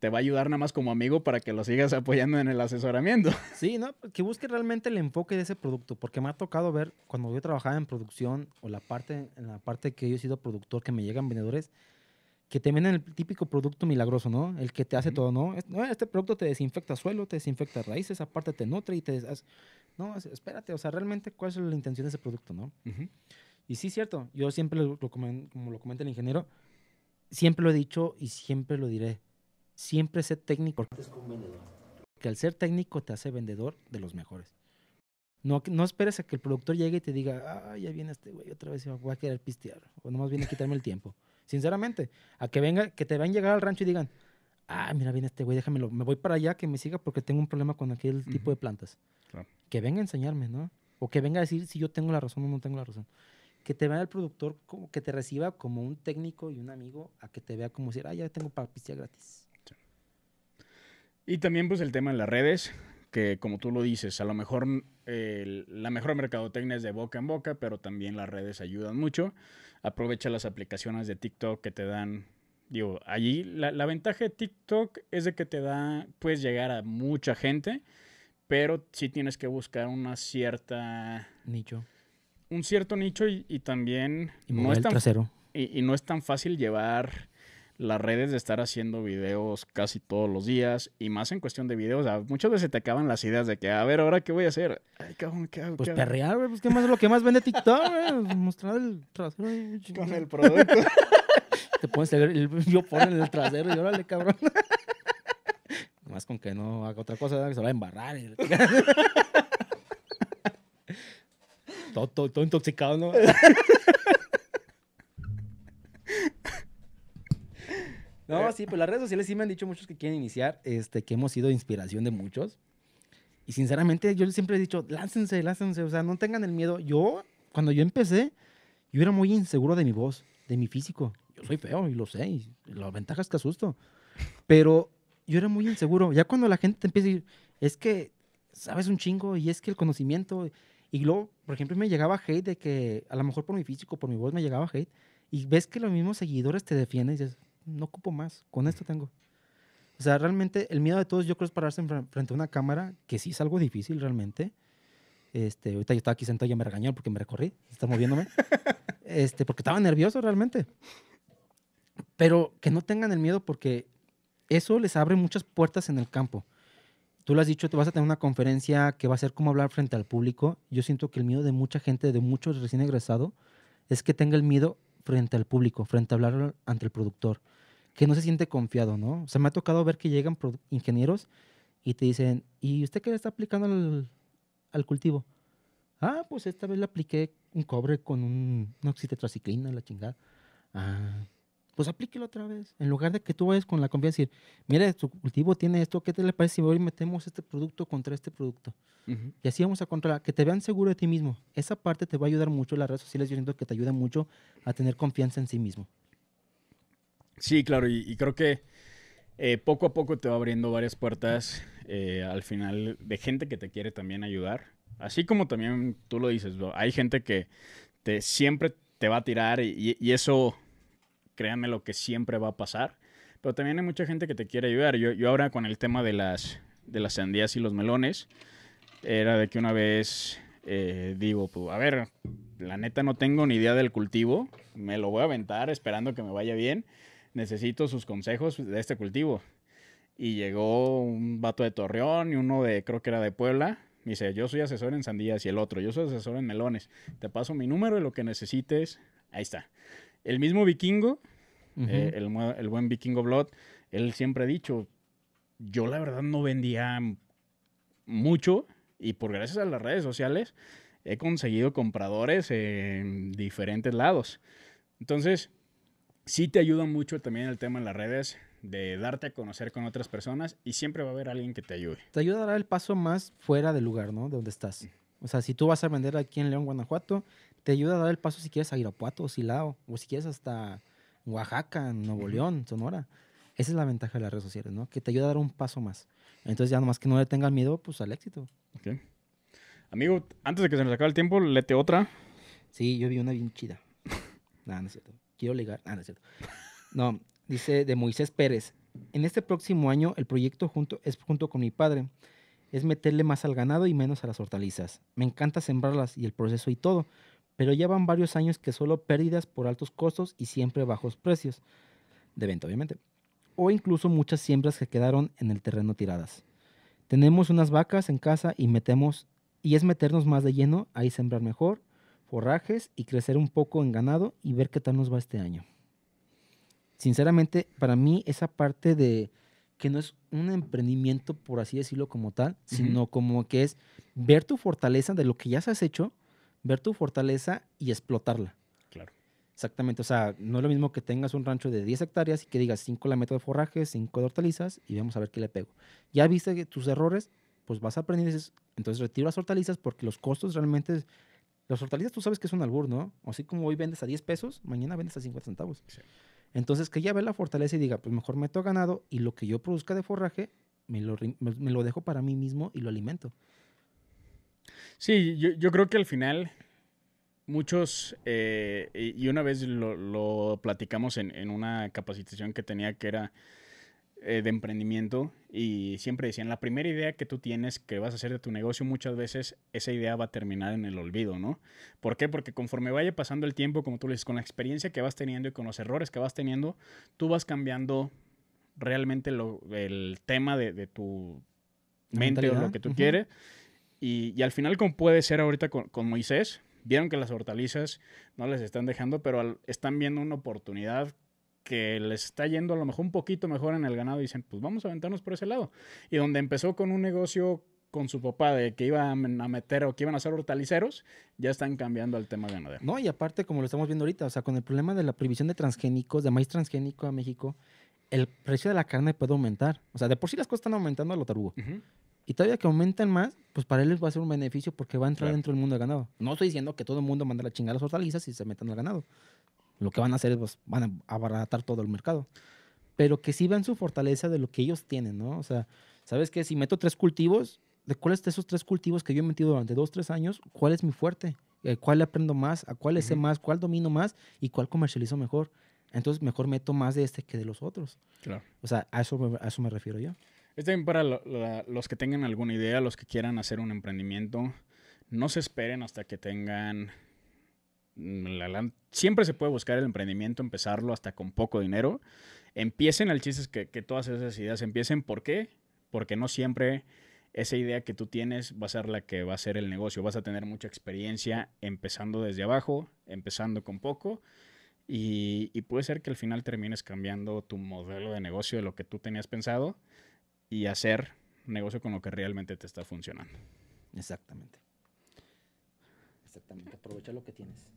te va a ayudar nada más como amigo para que lo sigas apoyando en el asesoramiento. Sí, ¿no? que busque realmente el enfoque de ese producto, porque me ha tocado ver cuando yo trabajaba en producción o la parte, en la parte que yo he sido productor, que me llegan vendedores, que te venden el típico producto milagroso, ¿no? El que te hace todo, ¿no? Este producto te desinfecta suelo, te desinfecta raíces, aparte te nutre y te... Hace... No, espérate, o sea, realmente cuál es la intención de ese producto, ¿no? Y sí, cierto, yo siempre, lo, como lo comenta el ingeniero, siempre lo he dicho y siempre lo diré siempre ser técnico. Que al ser técnico te hace vendedor de los mejores. No, no esperes a que el productor llegue y te diga, ah, ya viene este güey, otra vez voy a querer pistear, o nomás viene a quitarme el tiempo. Sinceramente, a que venga, que te ven a llegar al rancho y digan, ah, mira, viene este güey, déjamelo, me voy para allá, que me siga porque tengo un problema con aquel tipo de plantas. Que venga a enseñarme, ¿no? O que venga a decir si yo tengo la razón o no tengo la razón. Que te vea el productor, como, que te reciba como un técnico y un amigo, a que te vea como decir, ah, ya tengo para pistear gratis. Y también pues el tema de las redes, que como tú lo dices, a lo mejor mm, la mejor mercadotecnia es de boca en boca, pero también las redes ayudan mucho. Aprovecha las aplicaciones de TikTok que te dan, digo, allí la, ventaja de TikTok es de que te da, puedes llegar a mucha gente, pero sí tienes que buscar una cierta... Nicho. Un cierto nicho y, también... no y no es tan fácil llevar las redes de estar haciendo videos casi todos los días y más en cuestión de videos. muchas veces te acaban las ideas de que, a ver, ahora qué voy a hacer. Ay, cabrón, ¿qué hago? Pues perrear, güey. Pues qué más es lo que más vende TikTok, güey. Mostrar el trasero. Con el producto. te pones el, el, yo ponen el trasero y órale, cabrón. más con que no haga otra cosa, que se va a embarrar. todo intoxicado, ¿no? No, sí, pues las redes sociales sí me han dicho muchos que quieren iniciar, este, que hemos sido inspiración de muchos. Y sinceramente, yo siempre he dicho, láncense, láncense, o sea, no tengan el miedo. Yo, cuando yo empecé, yo era muy inseguro de mi voz, de mi físico. Yo soy feo y lo sé, y la ventaja es que asusto. Pero yo era muy inseguro. Ya cuando la gente te empieza a decir, es que sabes un chingo y es que el conocimiento. Y luego, por ejemplo, me llegaba hate de que, a lo mejor por mi físico, por mi voz, me llegaba hate. Y ves que los mismos seguidores te defienden y dices, no ocupo más, con esto tengo. O sea, realmente el miedo de todos yo creo es pararse frente a una cámara, que sí es algo difícil realmente. Este, ahorita yo estaba aquí sentado y ya me regañó porque me recorrí, estaba moviéndome. este, porque estaba nervioso realmente. Pero que no tengan el miedo porque eso les abre muchas puertas en el campo. Tú lo has dicho, te vas a tener una conferencia que va a ser como hablar frente al público. Yo siento que el miedo de mucha gente, de muchos recién egresados, es que tenga el miedo frente al público, frente a hablar ante el productor que no se siente confiado, ¿no? O sea, me ha tocado ver que llegan ingenieros y te dicen, ¿y usted qué le está aplicando al, cultivo? Ah, pues esta vez le apliqué un cobre con un, una oxitetraciclina, la chingada. Ah, pues aplíquelo otra vez. En lugar de que tú vayas con la confianza y decir, mire, tu cultivo tiene esto, ¿qué te le parece si hoy metemos este producto contra este producto? Y así vamos a controlar, que te vean seguro de ti mismo. Esa parte te va a ayudar mucho, las redes sociales yo siento que te ayuda mucho a tener confianza en sí mismo. Sí, claro, y, creo que eh, poco a poco te va abriendo varias puertas eh, al final de gente que te quiere también ayudar. Así como también tú lo dices, hay gente que siempre te va a tirar y, eso, créanme lo que siempre va a pasar. Pero también hay mucha gente que te quiere ayudar. Yo, ahora con el tema de las, de las sandías y los melones, era de que una vez eh, digo, pues, a ver, la neta no tengo ni idea del cultivo, me lo voy a aventar esperando que me vaya bien necesito sus consejos de este cultivo. Y llegó un vato de Torreón y uno de, creo que era de Puebla. y dice, yo soy asesor en sandías y el otro, yo soy asesor en melones. Te paso mi número y lo que necesites, ahí está. El mismo vikingo, eh, el, buen vikingo Blood, él siempre ha dicho, yo la verdad no vendía mucho y por gracias a las redes sociales he conseguido compradores en diferentes lados. Entonces, sí te ayuda mucho también el tema en las redes de darte a conocer con otras personas y siempre va a haber alguien que te ayude. Te ayuda a dar el paso más fuera del lugar, ¿no? De donde estás. O sea, si tú vas a vender aquí en León, Guanajuato, te ayuda a dar el paso si quieres a Irapuato, Silao, o si quieres hasta Oaxaca, Nuevo León, Sonora. Esa es la ventaja de las redes sociales, ¿no? Que te ayuda a dar un paso más. Entonces ya nomás que no le tengas miedo, pues al éxito. Ok. Amigo, antes de que se nos acabe el tiempo, lete otra. Sí, yo vi una bien chida. Nada, no es cierto quiero ligar. Ah, no es cierto. No, dice de Moisés Pérez. En este próximo año el proyecto junto, es junto con mi padre. Es meterle más al ganado y menos a las hortalizas. Me encanta sembrarlas y el proceso y todo, pero ya van varios años que solo pérdidas por altos costos y siempre bajos precios de venta, obviamente. O incluso muchas siembras que quedaron en el terreno tiradas. Tenemos unas vacas en casa y metemos y es meternos más de lleno, ahí sembrar mejor forrajes y crecer un poco en ganado y ver qué tal nos va este año. Sinceramente, para mí esa parte de que no es un emprendimiento, por así decirlo, como tal, sino como que es ver tu fortaleza de lo que ya has hecho, ver tu fortaleza y explotarla. Claro. Exactamente, o sea, no es lo mismo que tengas un rancho de 10 hectáreas y que digas 5 la meta de forrajes, 5 de hortalizas y vamos a ver qué le pego. Ya viste tus errores, pues vas a aprender, entonces retiro las hortalizas porque los costos realmente las hortalizas tú sabes que es un albur, ¿no? Así como hoy vendes a 10 pesos, mañana vendes a 50 centavos. Entonces, que ya ve la fortaleza y diga, pues mejor meto ganado y lo que yo produzca de forraje, me lo, dejo para mí mismo y lo alimento. Sí, yo, creo que al final muchos, eh, y una vez lo, platicamos en, una capacitación que tenía que era eh, de emprendimiento y siempre decían, la primera idea que tú tienes que vas a hacer de tu negocio, muchas veces esa idea va a terminar en el olvido, ¿no? ¿Por qué? Porque conforme vaya pasando el tiempo, como tú le dices, con la experiencia que vas teniendo y con los errores que vas teniendo, tú vas cambiando realmente lo, el tema de, tu mente o lo que tú quieres. Y, al final, como puede ser ahorita con, con Moisés, vieron que las hortalizas no les están dejando, pero están viendo una oportunidad que les está yendo a lo mejor un poquito mejor en el ganado, dicen, pues vamos a aventarnos por ese lado. Y donde empezó con un negocio con su papá de que iban a meter o que iban a ser hortaliceros, ya están cambiando al tema ganadero. No, y aparte, como lo estamos viendo ahorita, o sea, con el problema de la prohibición de transgénicos, de maíz transgénico a México, el precio de la carne puede aumentar. O sea, de por sí las cosas están aumentando a lo tarugo. Y todavía que aumenten más, pues para ellos va a ser un beneficio porque va a entrar dentro del mundo del ganado. No estoy diciendo que todo el mundo mande la chingada a las hortalizas y se metan al ganado lo que van a hacer es, pues, van a abaratar todo el mercado. Pero que sí vean su fortaleza de lo que ellos tienen, ¿no? O sea, ¿sabes qué? Si meto tres cultivos, ¿de cuáles de esos tres cultivos que yo he metido durante dos, tres años, cuál es mi fuerte? Eh, ¿Cuál aprendo más? ¿A cuál le sé más? ¿Cuál domino más? ¿Y cuál comercializo mejor? Entonces, mejor meto más de este que de los otros. Claro. O sea, a eso, a eso me refiero yo. Es también para los que tengan alguna idea, los que quieran hacer un emprendimiento, no se esperen hasta que tengan siempre se puede buscar el emprendimiento, empezarlo hasta con poco dinero. Empiecen, al chiste es que, todas esas ideas empiecen. ¿Por qué? Porque no siempre esa idea que tú tienes va a ser la que va a ser el negocio. Vas a tener mucha experiencia empezando desde abajo, empezando con poco. Y, y, puede ser que al final termines cambiando tu modelo de negocio de lo que tú tenías pensado y hacer negocio con lo que realmente te está funcionando. Exactamente. Exactamente, aprovecha lo que tienes.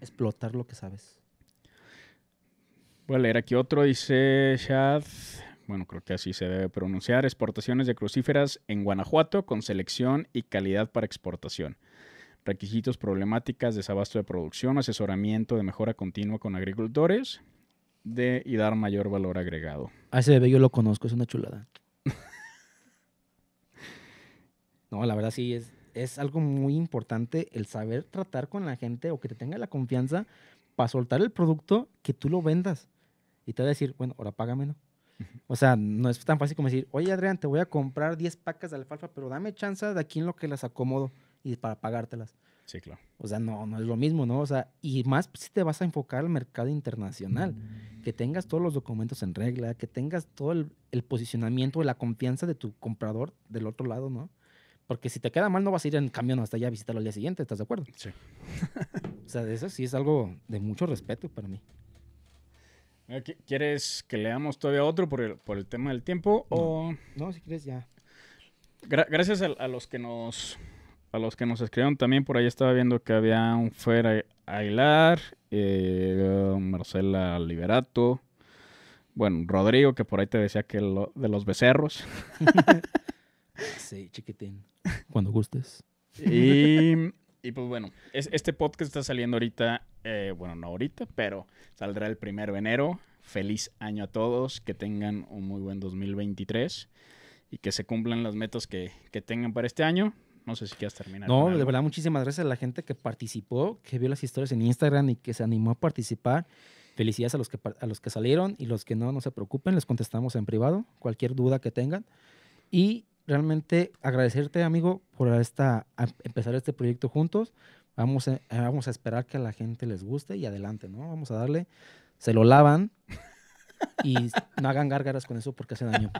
Explotar lo que sabes. Voy a leer aquí otro, dice Shad, bueno, creo que así se debe pronunciar, exportaciones de crucíferas en Guanajuato con selección y calidad para exportación. Requisitos, problemáticas, desabasto de producción, asesoramiento de mejora continua con agricultores de, y dar mayor valor agregado. A ese bebé yo lo conozco, es una chulada. no, la verdad sí es es algo muy importante el saber tratar con la gente o que te tenga la confianza para soltar el producto que tú lo vendas. Y te va a decir, bueno, ahora págame, ¿no? O sea, no es tan fácil como decir, oye Adrián, te voy a comprar 10 pacas de alfalfa, pero dame chance de aquí en lo que las acomodo y para pagártelas. Sí, claro. O sea, no, no es lo mismo, ¿no? O sea, y más si te vas a enfocar al mercado internacional, mm. que tengas todos los documentos en regla, que tengas todo el, el, posicionamiento, la confianza de tu comprador del otro lado, ¿no? Porque si te queda mal, no vas a ir en camión hasta allá a visitarlo al día siguiente, ¿estás de acuerdo? Sí. o sea, eso sí es algo de mucho respeto para mí. ¿Quieres que leamos todavía otro por el, por el tema del tiempo? No, o... no si quieres ya. gracias a, los que nos a los que nos escribieron también. Por ahí estaba viendo que había un Fer Ailar, eh, Marcela Liberato, bueno, Rodrigo, que por ahí te decía que lo, de los becerros. Sí, chiquitín. Cuando gustes. Y, y pues bueno, es, este podcast está saliendo ahorita, eh, bueno, no ahorita, pero saldrá el primero de enero. Feliz año a todos, que tengan un muy buen 2023 y que se cumplan las metas que, que tengan para este año. No sé si quieras terminar. No, de verdad, muchísimas gracias a la gente que participó, que vio las historias en Instagram y que se animó a participar. Felicidades a los que, a los que salieron y los que no, no se preocupen, les contestamos en privado, cualquier duda que tengan. Y realmente agradecerte, amigo, por esta, empezar este proyecto juntos. Vamos a, eh, vamos a esperar que a la gente les guste y adelante, ¿no? Vamos a darle. Se lo lavan y no hagan gárgaras con eso porque hace daño.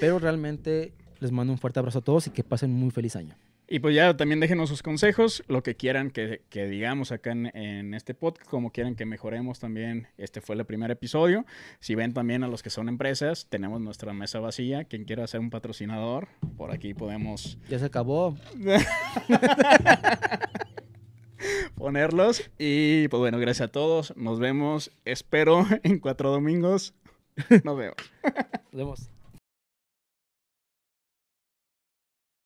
Pero realmente les mando un fuerte abrazo a todos y que pasen muy feliz año. Y pues ya también déjenos sus consejos, lo que quieran que, digamos acá en, en, este podcast, como quieran que mejoremos también. Este fue el primer episodio. Si ven también a los que son empresas, tenemos nuestra mesa vacía. Quien quiera ser un patrocinador, por aquí podemos... Ya se acabó. ponerlos. Y pues bueno, gracias a todos. Nos vemos. Espero en cuatro domingos. Nos vemos. Nos vemos.